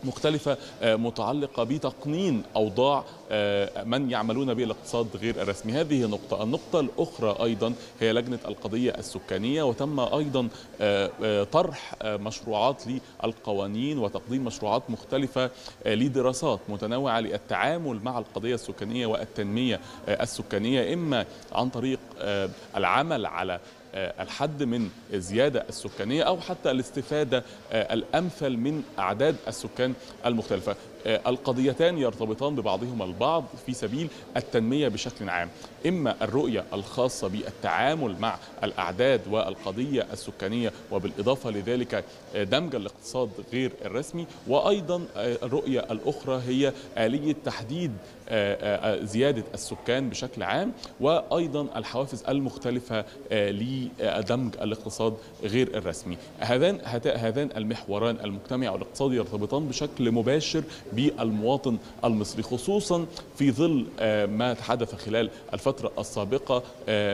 مختلفة آه، متعلقة بتقنين أوضاع آه، من يعملون بالاقتصاد غير الرسمي هذه نقطة النقطة الأخرى أيضا هي لجنة القضية السكانية وتم أيضا آه، طرح مشروعات للقوانين وتقديم مشروعات مختلفة لدراسات متنوعة للتعامل مع القضية السكانية والتنمية السكانية إما عن طريق العمل على آه، الحد من الزيادة السكانية أو حتى الاستفادة آه، الأمثل من أعداد السكان المختلفة آه، القضيتان يرتبطان ببعضهما البعض في سبيل التنمية بشكل عام إما الرؤية الخاصة بالتعامل مع الأعداد والقضية السكانية وبالإضافة لذلك دمج الاقتصاد غير الرسمي وأيضا الرؤية الأخرى هي آلية تحديد آه، آه، آه، زيادة السكان بشكل عام وأيضا الحوافز المختلفة لدمج الاقتصاد غير الرسمي هذان هذان المحوران المجتمعي والاقتصادي يرتبطان بشكل مباشر بالمواطن المصري خصوصا في ظل ما تحدث خلال الفترة السابقة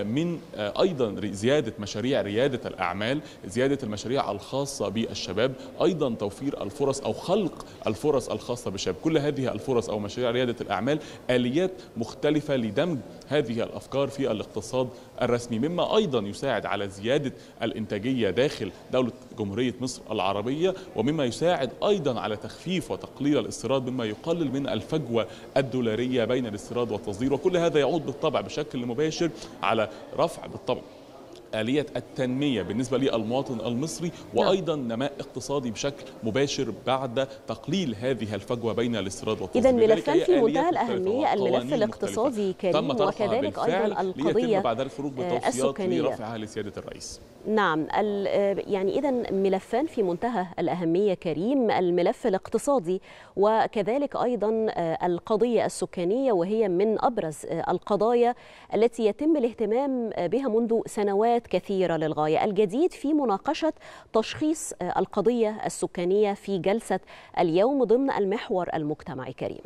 من أيضا زيادة مشاريع ريادة الأعمال زيادة المشاريع الخاصة بالشباب أيضا توفير الفرص أو خلق الفرص الخاصة بالشباب كل هذه الفرص أو مشاريع ريادة الأعمال اليات مختلفه لدمج هذه الافكار في الاقتصاد الرسمي مما ايضا يساعد على زياده الانتاجيه داخل دوله جمهوريه مصر العربيه ومما يساعد ايضا على تخفيف وتقليل الاستيراد مما يقلل من الفجوه الدولاريه بين الاستيراد والتصدير وكل هذا يعود بالطبع بشكل مباشر على رفع بالطبع آلية التنمية بالنسبة للمواطن المصري نعم. وأيضا نماء اقتصادي بشكل مباشر بعد تقليل هذه الفجوة بين الاستيراد والتصدير إذا ملفان في منتهى الأهمية الملف الاقتصادي كريم وكذلك أيضا القضية بعد الفروق آه، السكانية لرفعها لسيادة الرئيس نعم آه، يعني إذا ملفان في منتهى الأهمية كريم الملف الاقتصادي وكذلك أيضا آه، القضية السكانية وهي من أبرز القضايا التي يتم الاهتمام بها منذ سنوات مجالات كثيرة للغاية الجديد في مناقشة تشخيص آه، القضية السكانية في جلسة اليوم ضمن المحور المجتمعي كريم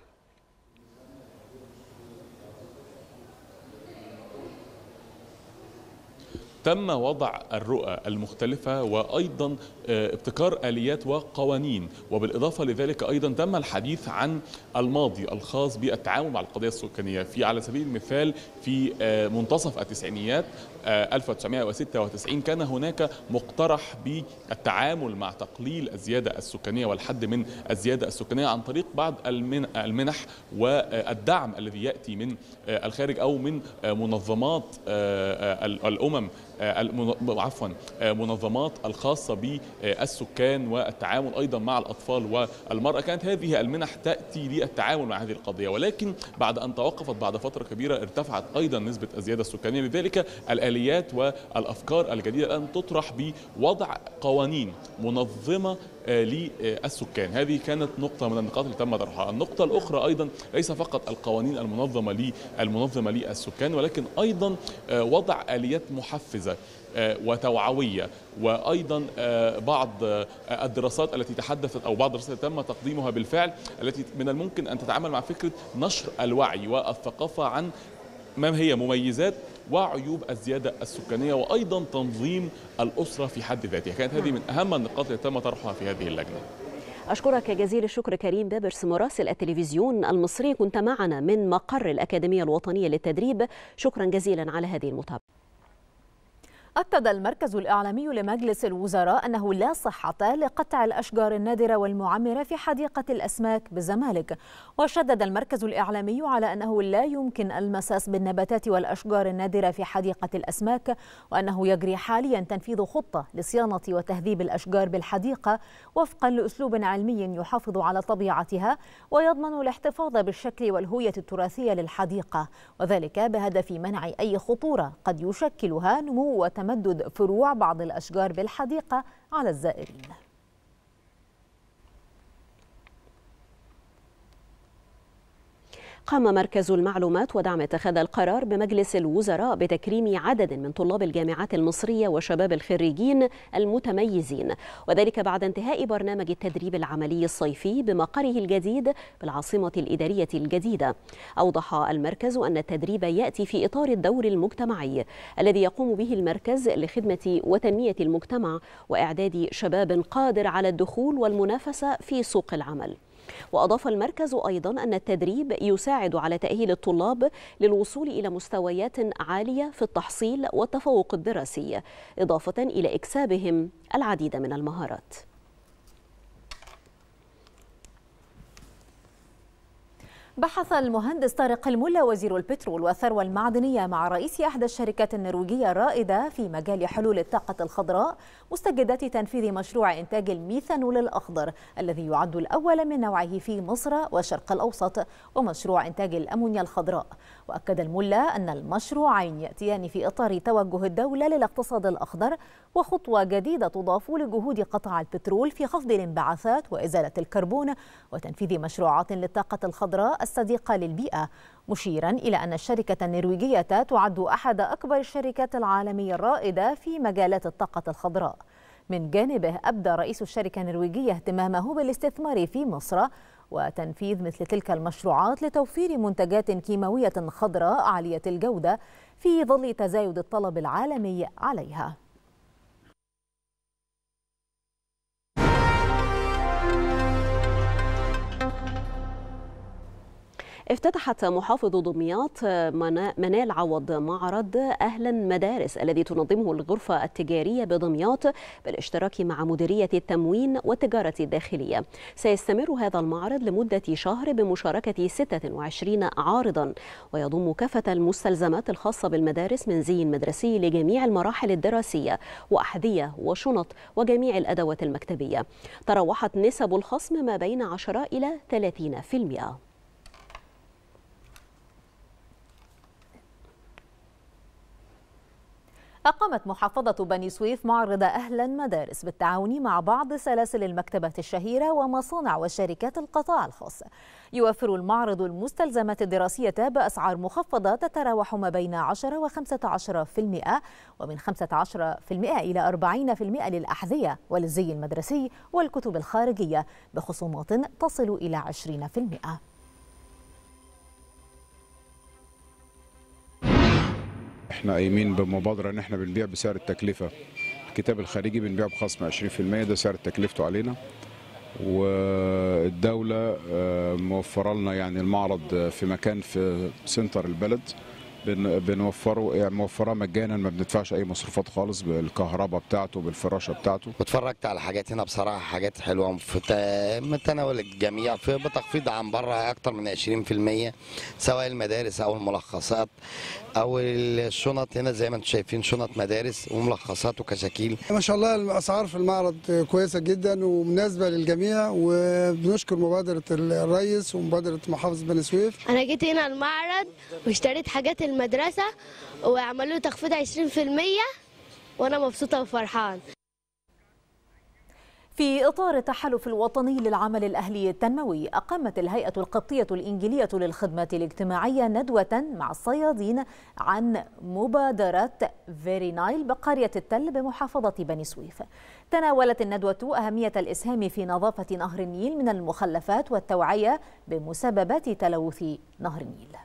تم وضع الرؤى المختلفة وأيضا آه، ابتكار آليات وقوانين وبالإضافة لذلك أيضا تم الحديث عن الماضي الخاص بالتعامل مع القضية السكانية في على سبيل المثال في آه، منتصف التسعينيات 1996 آه، كان هناك مقترح بالتعامل مع تقليل الزيادة السكانية والحد من الزيادة السكانية عن طريق بعض المنح والدعم الذي يأتي من الخارج أو من منظمات الأمم عفوا منظمات الخاصة ب آه، السكان والتعامل أيضا مع الأطفال والمرأة كانت هذه المنح تأتي للتعامل مع هذه القضية ولكن بعد أن توقفت بعد فترة كبيرة ارتفعت أيضا نسبة الزيادة السكانية لذلك الآليات والأفكار الجديدة الآن تطرح بوضع قوانين منظمة آه، للسكان هذه كانت نقطة من النقاط اللي تم طرحها النقطة الأخرى أيضا ليس فقط القوانين المنظمة للمنظمة للسكان ولكن أيضا آه، وضع آليات محفزة آه، وتوعوية وأيضا آه، بعض آه، الدراسات التي تحدثت أو بعض الدراسات تم تقديمها بالفعل التي من الممكن أن تتعامل مع فكرة نشر الوعي والثقافة عن ما هي مميزات وعيوب الزيادة السكانية وأيضا تنظيم الأسرة في حد ذاتها كانت هذه نعم. من أهم النقاط التي تم طرحها في هذه اللجنة أشكرك جزيل الشكر كريم بابرس مراسل التلفزيون المصري كنت معنا من مقر الأكاديمية الوطنية للتدريب شكرا جزيلا على هذه المتابعة أكد المركز الإعلامي لمجلس الوزراء أنه لا صحة لقطع الأشجار النادرة والمعمرة في حديقة الأسماك بالزمالك وشدد المركز الإعلامي على أنه لا يمكن المساس بالنباتات والأشجار النادرة في حديقة الأسماك وأنه يجري حاليا تنفيذ خطة لصيانة وتهذيب الأشجار بالحديقة وفقا لأسلوب علمي يحافظ على طبيعتها ويضمن الاحتفاظ بالشكل والهوية التراثية للحديقة وذلك بهدف منع أي خطورة قد يشكلها نمو وتم تمدد فروع بعض الأشجار بالحديقة على الزائرين قام مركز المعلومات ودعم اتخاذ القرار بمجلس الوزراء بتكريم عدد من طلاب الجامعات المصرية وشباب الخريجين المتميزين وذلك بعد انتهاء برنامج التدريب العملي الصيفي بمقره الجديد بالعاصمة الإدارية الجديدة أوضح المركز أن التدريب يأتي في إطار الدور المجتمعي الذي يقوم به المركز لخدمة وتنمية المجتمع وإعداد شباب قادر على الدخول والمنافسة في سوق العمل وأضاف المركز أيضا أن التدريب يساعد على تأهيل الطلاب للوصول إلى مستويات عالية في التحصيل والتفوق الدراسي إضافة إلى إكسابهم العديد من المهارات بحث المهندس طارق الملا وزير البترول والثروة المعدنية مع رئيس أحدى الشركات النرويجية الرائدة في مجال حلول الطاقة الخضراء مستجدات تنفيذ مشروع إنتاج الميثانول الأخضر الذي يعد الأول من نوعه في مصر والشرق الأوسط ومشروع إنتاج الأمونيا الخضراء وأكد الملا أن المشروعين يأتيان في إطار توجه الدولة للاقتصاد الأخضر وخطوة جديدة تضاف لجهود قطاع البترول في خفض الانبعاثات وإزالة الكربون وتنفيذ مشروعات للطاقة الخضراء الصديقة للبيئة مشيرا إلى أن الشركة النرويجية تعد أحد أكبر الشركات العالمية الرائدة في مجالات الطاقة الخضراء من جانبه أبدى رئيس الشركة النرويجية اهتمامه بالاستثمار في مصر وتنفيذ مثل تلك المشروعات لتوفير منتجات كيماوية خضراء عالية الجودة في ظل تزايد الطلب العالمي عليها افتتحت محافظ دمياط آه، منال عوض معرض أهلا مدارس الذي تنظمه الغرفة التجارية بدمياط بالاشتراك مع مديرية التموين والتجارة الداخلية سيستمر هذا المعرض لمدة شهر بمشاركة 26 عارضا ويضم كافة المستلزمات الخاصة بالمدارس من زي مدرسي لجميع المراحل الدراسية وأحذية وشنط وجميع الأدوات المكتبية تراوحت نسب الخصم ما بين 10 إلى 30% أقامت محافظة بني سويف معرض أهلا مدارس بالتعاون مع بعض سلاسل المكتبات الشهيرة ومصانع وشركات القطاع الخاص يوفر المعرض المستلزمات الدراسية بأسعار مخفضة تتراوح ما بين 10 و 15% ومن 15% إلى 40% للأحذية وللزي المدرسي والكتب الخارجية بخصومات تصل إلى 20% احنا قايمين بمبادره ان احنا بنبيع بسعر التكلفه الكتاب الخارجي بنبيعه بخصم 20% ده سعر تكلفته علينا والدوله آه، موفره لنا يعني المعرض في مكان في سنتر البلد بنوفره يعني موفره مجانا ما بندفعش اي مصروفات خالص بالكهرباء بتاعته بالفراشه بتاعته اتفرجت على حاجات هنا بصراحه حاجات حلوه متناول الجميع في بتخفيض عن بره اكتر من 20% سواء المدارس او الملخصات او الشنط هنا زي ما انتم شايفين شنط مدارس وملخصات وكشاكيل ما شاء الله الاسعار في المعرض كويسه جدا ومناسبه للجميع وبنشكر مبادره الريس ومبادره محافظه بني سويف انا جيت هنا المعرض واشتريت حاجات المدرسه وعملوا تخفيض 20% وانا مبسوطه وفرحان في إطار التحالف الوطني للعمل الأهلي التنموي أقامت الهيئة القبطية الإنجيلية للخدمات الاجتماعية ندوة مع الصيادين عن مبادرة فيري نايل بقرية التل بمحافظة بني سويف تناولت الندوة أهمية الإسهام في نظافة نهر النيل من المخلفات والتوعية بمسببات تلوث نهر النيل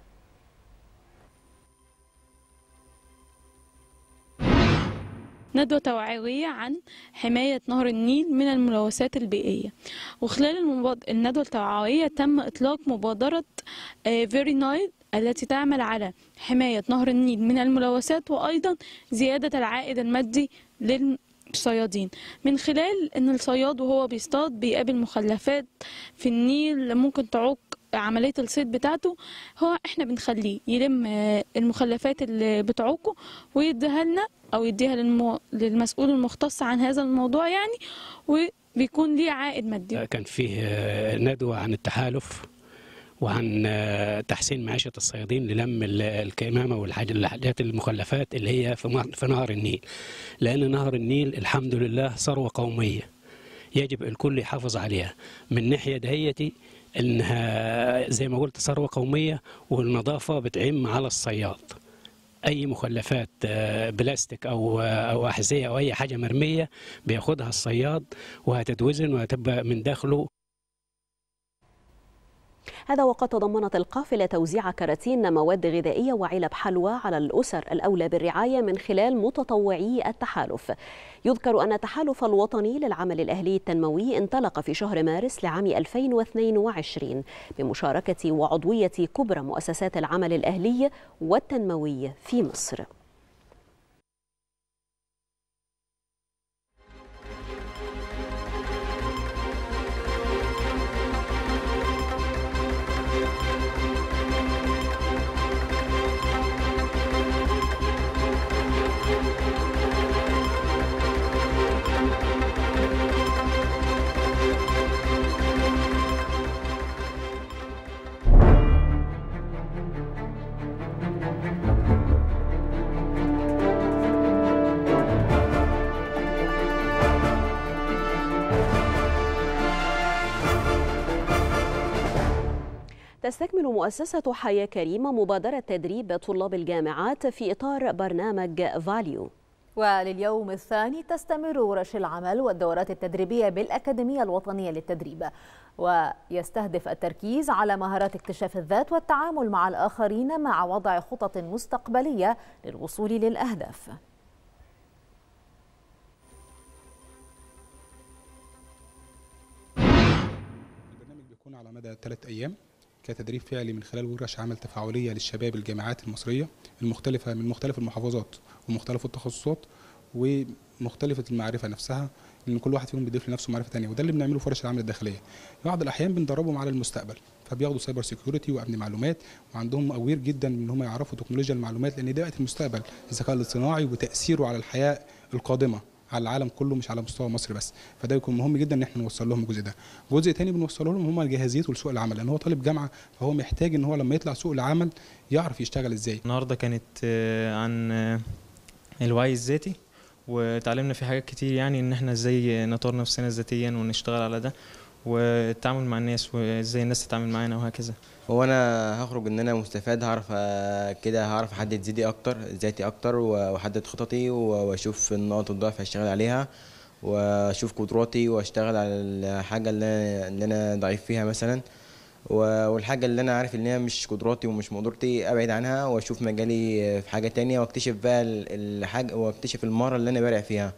ندوة توعوية عن حماية نهر النيل من الملوثات البيئية وخلال المباد... الندوة التوعوية تم إطلاق مبادرة فيري آه، نايل التي تعمل على حماية نهر النيل من الملوثات وأيضا زيادة العائد المادي لل... صيادين من خلال ان الصياد وهو بيصطاد بيقابل مخلفات في النيل ممكن تعوق عمليه الصيد بتاعته هو احنا بنخليه يلم آه، المخلفات اللي بتعوقه ويديها لنا او يديها للمو... للمسؤول المختص عن هذا الموضوع يعني وبيكون ليه عائد مادي آه، كان فيه آه، ندوه عن التحالف وعن تحسين معيشة الصيادين للم الكمامة والحاجات المخلفات اللي هي في نهر النيل لأن نهر النيل الحمد لله ثروة قومية يجب الكل يحافظ عليها من ناحية دهيتي انها زي ما قلت ثروه قوميه والنظافه بتعم على الصياد اي مخلفات آه، بلاستيك او آه، او احذيه او اي حاجه مرميه بياخدها الصياد وهتتوزن وهتبقى من داخله هذا وقد تضمنت القافلة توزيع كراتين مواد غذائية وعلب حلوى على الأسر الأولى بالرعاية من خلال متطوعي التحالف يذكر أن التحالف الوطني للعمل الأهلي التنموي انطلق في شهر مارس لعام 2022 بمشاركة وعضوية كبرى مؤسسات العمل الأهلي والتنموي في مصر تستكمل مؤسسة حياة كريمة مبادرة تدريب طلاب الجامعات في إطار برنامج فاليو ولليوم الثاني تستمر ورش العمل والدورات التدريبية بالأكاديمية الوطنية للتدريب ويستهدف التركيز على مهارات اكتشاف الذات والتعامل مع الآخرين مع وضع خطط مستقبلية للوصول للأهداف البرنامج بيكون على مدى ثلاث أيام كتدريب فعلي من خلال ورش عمل تفاعليه للشباب الجامعات المصريه المختلفه من مختلف المحافظات ومختلف التخصصات ومختلفه المعرفه نفسها ان كل واحد فيهم بيضيف لنفسه معرفه تانية وده اللي بنعمله في ورش العمل الداخليه بعض الاحيان بندربهم على المستقبل فبياخدوا سايبر سيكيورتي وامن معلومات وعندهم اوير جدا ان هم يعرفوا تكنولوجيا المعلومات لان ده وقت المستقبل الذكاء الاصطناعي وتاثيره على الحياه القادمه على العالم كله مش على مستوى مصر بس فده بيكون مهم جدا ان احنا نوصل لهم الجزء ده جزء تاني بنوصله لهم هم الجاهزيه لسوق العمل لان هو طالب جامعه فهو محتاج ان هو لما يطلع سوق العمل يعرف يشتغل ازاي النهارده كانت آه، عن آه، الوعي الذاتي وتعلمنا في حاجات كتير يعني ان احنا ازاي نطور نفسنا ذاتيا ونشتغل على ده والتعامل مع الناس وازاي الناس تتعامل معانا وهكذا هو انا هخرج ان انا مستفاد هعرف آه، كده هعرف احدد زيدي اكتر ذاتي اكتر واحدد خططي واشوف النقط الضعف هشتغل عليها واشوف قدراتي واشتغل على الحاجه اللي اللي انا ضعيف فيها مثلا والحاجه اللي انا عارف ان هي مش قدراتي ومش مقدرتي ابعد عنها واشوف مجالي في حاجه تانية واكتشف بقى الحاجه واكتشف المهاره اللي انا بارع فيها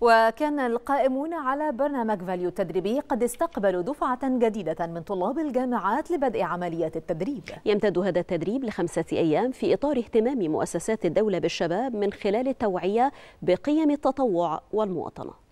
وكان القائمون على برنامج فاليو التدريبي قد استقبلوا دفعة جديدة من طلاب الجامعات لبدء عملية التدريب يمتد هذا التدريب لخمسة أيام في إطار اهتمام مؤسسات الدولة بالشباب من خلال التوعية بقيم التطوع والمواطنة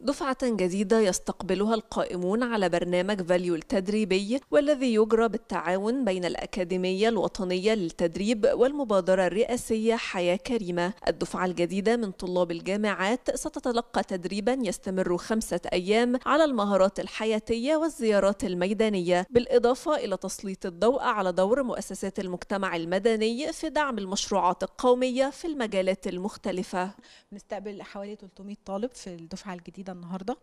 دفعة جديدة يستقبلها القائمون على برنامج فاليو التدريبي والذي يجرى بالتعاون بين الأكاديمية الوطنية للتدريب والمبادرة الرئاسية حياة كريمة الدفعة الجديدة من طلاب الجامعات ستتلقى تدريبا يستمر خمسة أيام على المهارات الحياتية والزيارات الميدانية بالإضافة إلى تسليط الضوء على دور مؤسسات المجتمع المدني في دعم المشروعات القومية في المجالات المختلفة نستقبل حوالي 300 طالب في الدفعة الجديدة جديده النهارده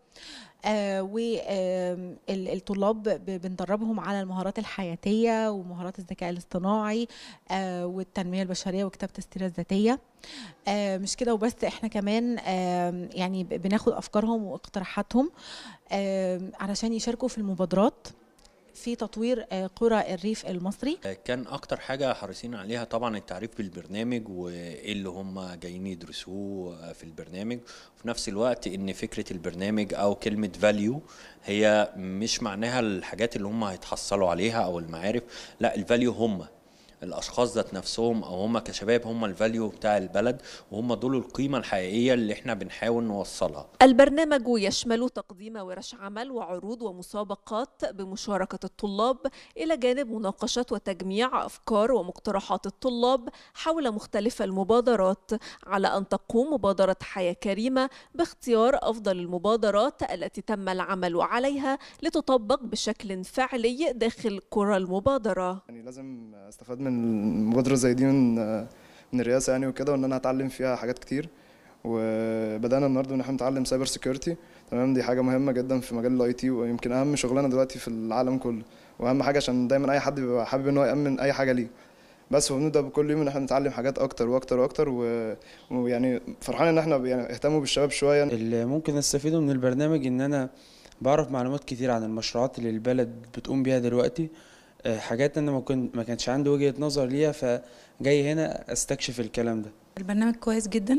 آه، والطلاب بندربهم على المهارات الحياتيه ومهارات الذكاء الاصطناعي آه، والتنميه البشريه وكتابه السيره الذاتيه آه، مش كده وبس احنا كمان يعني بناخد افكارهم واقتراحاتهم علشان يشاركوا في المبادرات في تطوير آه، قرى الريف المصري آه، كان اكتر حاجه حريصين عليها طبعا التعريف بالبرنامج وايه اللي هم جايين يدرسوه آه، في البرنامج وفي نفس الوقت ان فكره البرنامج او كلمه فاليو هي مش معناها الحاجات اللي هم هيتحصلوا عليها او المعارف لا الفاليو هم الاشخاص ذات نفسهم او هم كشباب هم الفاليو بتاع البلد وهم دول القيمه الحقيقيه اللي احنا بنحاول نوصلها البرنامج يشمل تقديم ورش عمل وعروض ومسابقات بمشاركه الطلاب الى جانب مناقشه وتجميع افكار ومقترحات الطلاب حول مختلف المبادرات على ان تقوم مبادره حياه كريمه باختيار افضل المبادرات التي تم العمل عليها لتطبق بشكل فعلي داخل كرة المبادره يعني لازم استفاد من من مبادره زي دي من من الرئاسه يعني وكده وان انا هتعلم فيها حاجات كتير وبدانا النهارده ان احنا نتعلم سايبر سيكيورتي تمام دي حاجه مهمه جدا في مجال الاي تي ويمكن اهم شغلانه دلوقتي في العالم كله واهم حاجه عشان دايما اي حد بيبقى حابب ان هو يامن اي حاجه ليه بس وبنبدا بكل يوم ان احنا نتعلم حاجات اكتر واكتر واكتر ويعني فرحان ان احنا يعني اهتموا بالشباب شويه اللي ممكن استفيده من البرنامج ان انا بعرف معلومات كتير عن المشروعات اللي البلد بتقوم بيها دلوقتي آه، حاجات انا ما كنت ما كانش عندي وجهه نظر ليها فجاي هنا استكشف الكلام ده البرنامج كويس جدا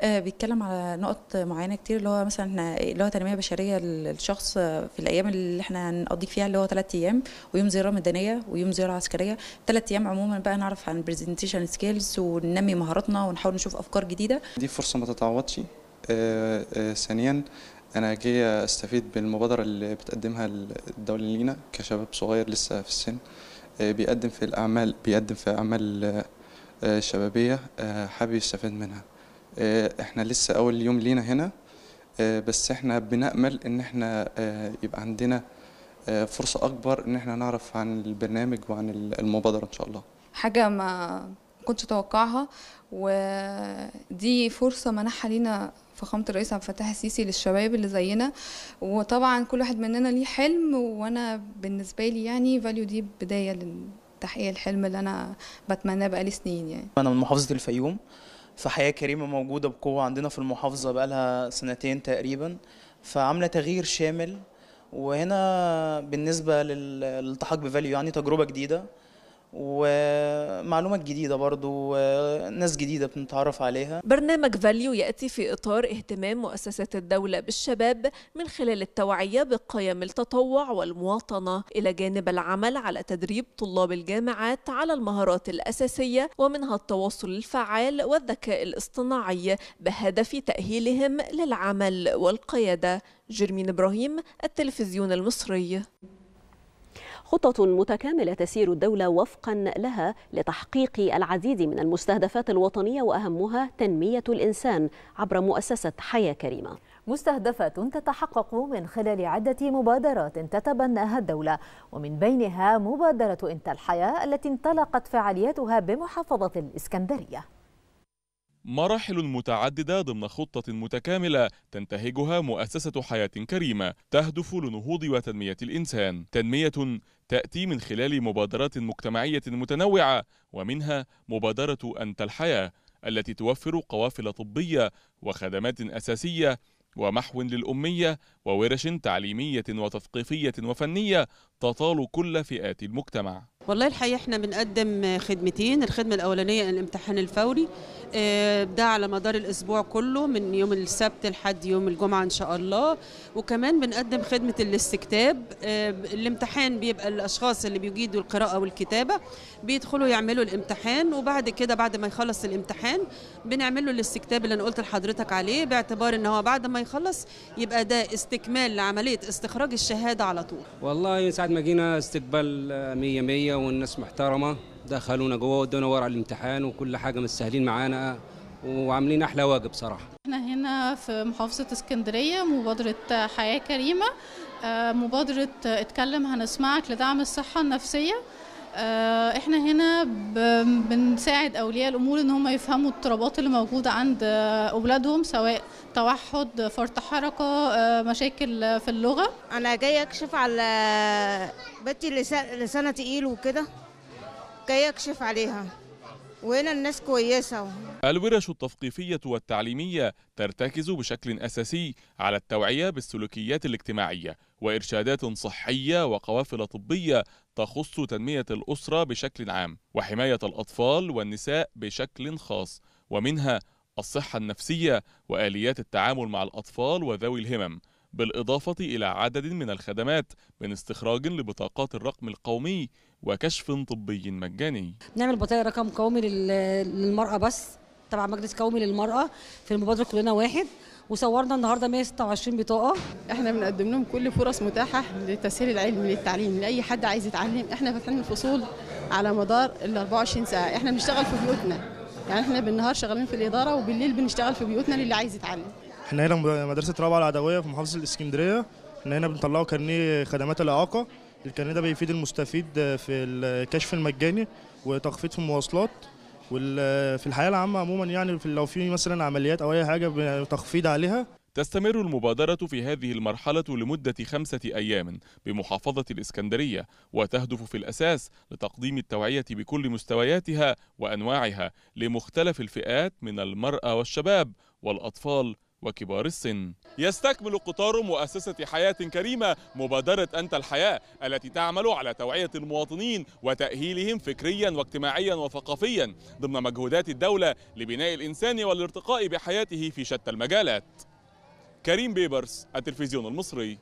آه، بيتكلم على نقط معينه كتير اللي هو مثلا احنا اللي هو تنميه بشريه للشخص آه، في الايام اللي احنا هنقضي فيها اللي هو ثلاث ايام ويوم زياره ميدانيه ويوم زياره عسكريه ثلاث ايام عموما بقى نعرف عن برزنتيشن سكيلز وننمي مهاراتنا ونحاول نشوف افكار جديده دي فرصه ما تتعوضش ثانيا انا جاي استفيد بالمبادره اللي بتقدمها الدوله لينا كشباب صغير لسه في السن آه، بيقدم في الاعمال بيقدم في اعمال آه، شبابيه آه، حابب يستفاد منها احنا لسه اول يوم لينا هنا بس احنا بنامل ان احنا يبقى عندنا فرصه اكبر ان احنا نعرف عن البرنامج وعن المبادره ان شاء الله حاجه ما كنتش اتوقعها ودي فرصه منحها لينا فخامه الرئيس عبد الفتاح السيسي للشباب اللي زينا وطبعا كل واحد مننا ليه حلم وانا بالنسبه لي يعني فاليو دي بدايه لتحقيق الحلم اللي انا بتمناه بقالي سنين يعني انا من محافظه الفيوم فحياه كريمه موجوده بقوه عندنا في المحافظه بقالها سنتين تقريبا فعامله تغيير شامل وهنا بالنسبه للالتحاق بفاليو يعني تجربه جديده ومعلومات جديده برضو وناس جديده بنتعرف عليها برنامج فاليو ياتي في اطار اهتمام مؤسسات الدوله بالشباب من خلال التوعيه بقيم التطوع والمواطنه الى جانب العمل على تدريب طلاب الجامعات على المهارات الاساسيه ومنها التواصل الفعال والذكاء الاصطناعي بهدف تاهيلهم للعمل والقياده جيرمين ابراهيم التلفزيون المصري خطة متكاملة تسير الدولة وفقا لها لتحقيق العديد من المستهدفات الوطنية وأهمها تنمية الإنسان عبر مؤسسة حياة كريمة مستهدفات تتحقق من خلال عدة مبادرات تتبناها الدولة ومن بينها مبادرة إنت الحياة التي انطلقت فعالياتها بمحافظة الإسكندرية مراحل متعددة ضمن خطة متكاملة تنتهجها مؤسسة حياة كريمة تهدف لنهوض وتنمية الإنسان تنمية تأتي من خلال مبادرات مجتمعية متنوعة ومنها مبادرة أنت الحياة التي توفر قوافل طبية وخدمات أساسية ومحو للأمية وورش تعليمية وتثقيفية وفنية تطال كل فئات المجتمع والله الحقيقه احنا بنقدم خدمتين الخدمه الاولانيه الامتحان الفوري آه، ده على مدار الاسبوع كله من يوم السبت لحد يوم الجمعه ان شاء الله وكمان بنقدم خدمه الاستكتاب آه، الامتحان بيبقى الاشخاص اللي بيجيدوا القراءه والكتابه بيدخلوا يعملوا الامتحان وبعد كده بعد ما يخلص الامتحان بنعمل له الاستكتاب اللي انا قلت لحضرتك عليه باعتبار ان هو بعد ما يخلص يبقى ده استكمال لعمليه استخراج الشهاده على طول والله ساعه ما جينا استقبال 100 100 والناس محترمه دخلونا جوه ودونا ورع الامتحان وكل حاجه مستاهلين معانا وعاملين احلى واجب صراحه احنا هنا في محافظه اسكندريه مبادره حياه كريمه آه، مبادره اتكلم هنسمعك لدعم الصحه النفسيه آه، احنا هنا بنساعد اولياء الامور ان هم يفهموا الاضطرابات اللي موجوده عند اولادهم سواء توحد فرط حركه آه، مشاكل في اللغه انا جايه اكشف على بنتي لسانها تقيل وكده جايه اكشف عليها وهنا الناس كويسة الورش التثقيفية والتعليمية ترتكز بشكل أساسي على التوعية بالسلوكيات الاجتماعية وإرشادات صحية وقوافل طبية تخص تنمية الأسرة بشكل عام وحماية الأطفال والنساء بشكل خاص ومنها الصحة النفسية وآليات التعامل مع الأطفال وذوي الهمم بالإضافة إلى عدد من الخدمات من استخراج لبطاقات الرقم القومي وكشف طبي مجاني بنعمل بطاقة رقم قومي للمرأة بس تبع مجلس قومي للمرأة في المبادرة كلنا واحد وصورنا النهارده 126 بطاقه احنا بنقدم لهم كل فرص متاحه لتسهيل العلم للتعليم لاي حد عايز يتعلم احنا فاتحين الفصول على مدار ال 24 ساعه احنا بنشتغل في بيوتنا يعني احنا بالنهار شغالين في الاداره وبالليل بنشتغل في بيوتنا للي عايز يتعلم احنا هنا مدرسه رابعه العدويه في محافظه الاسكندريه احنا هنا بنطلعوا كارنيه خدمات الاعاقه الكارنيه ده بيفيد المستفيد في الكشف المجاني وتخفيض في المواصلات وفي الحياه العامه عموما يعني لو في مثلا عمليات او اي حاجه تخفيض عليها تستمر المبادرة في هذه المرحلة لمدة خمسة أيام بمحافظة الإسكندرية وتهدف في الأساس لتقديم التوعية بكل مستوياتها وأنواعها لمختلف الفئات من المرأة والشباب والأطفال وكبار السن يستكمل قطار مؤسسة حياة كريمة مبادرة أنت الحياة التي تعمل على توعية المواطنين وتأهيلهم فكريا واجتماعيا وثقافيا ضمن مجهودات الدولة لبناء الإنسان والارتقاء بحياته في شتى المجالات كريم بيبرس التلفزيون المصري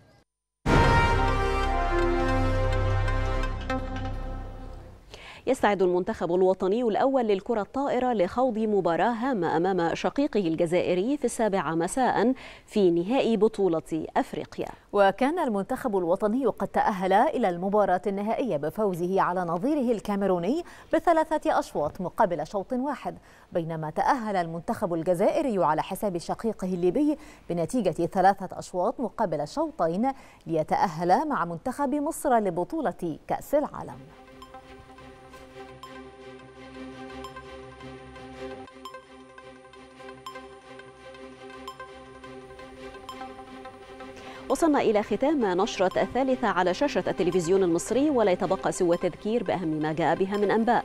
يستعد المنتخب الوطني الأول للكرة الطائرة لخوض مباراة هامة أمام شقيقه الجزائري في السابعة مساء في نهائي بطولة أفريقيا وكان المنتخب الوطني قد تأهل إلى المباراة النهائية بفوزه على نظيره الكاميروني بثلاثة أشواط مقابل شوط واحد بينما تأهل المنتخب الجزائري على حساب شقيقه الليبي بنتيجة ثلاثة أشواط مقابل شوطين ليتأهل مع منتخب مصر لبطولة كأس العالم وصلنا إلى ختام نشرة الثالثة على شاشة التلفزيون المصري ولا يتبقى سوى التذكير بأهم ما جاء بها من أنباء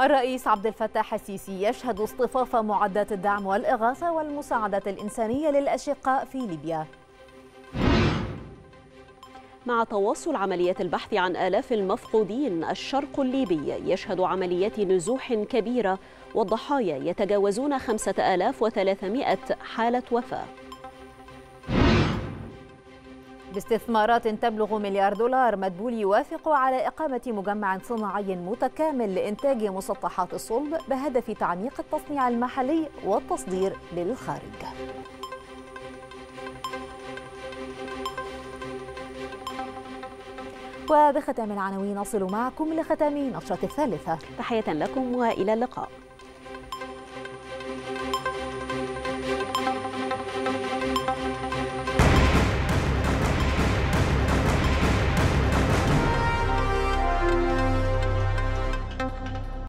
الرئيس عبد الفتاح السيسي يشهد اصطفاف معدات الدعم والإغاثة والمساعدة الإنسانية للأشقاء في ليبيا مع تواصل عمليات البحث عن آلاف المفقودين الشرق الليبي يشهد عمليات نزوح كبيرة والضحايا يتجاوزون 5300 حالة وفاة باستثمارات تبلغ مليار دولار مدبول يوافق على إقامة مجمع صناعي متكامل لإنتاج مسطحات الصلب بهدف تعميق التصنيع المحلي والتصدير للخارج وبختام العناوين نصل معكم لختام نشرة الثالثة تحية لكم وإلى اللقاء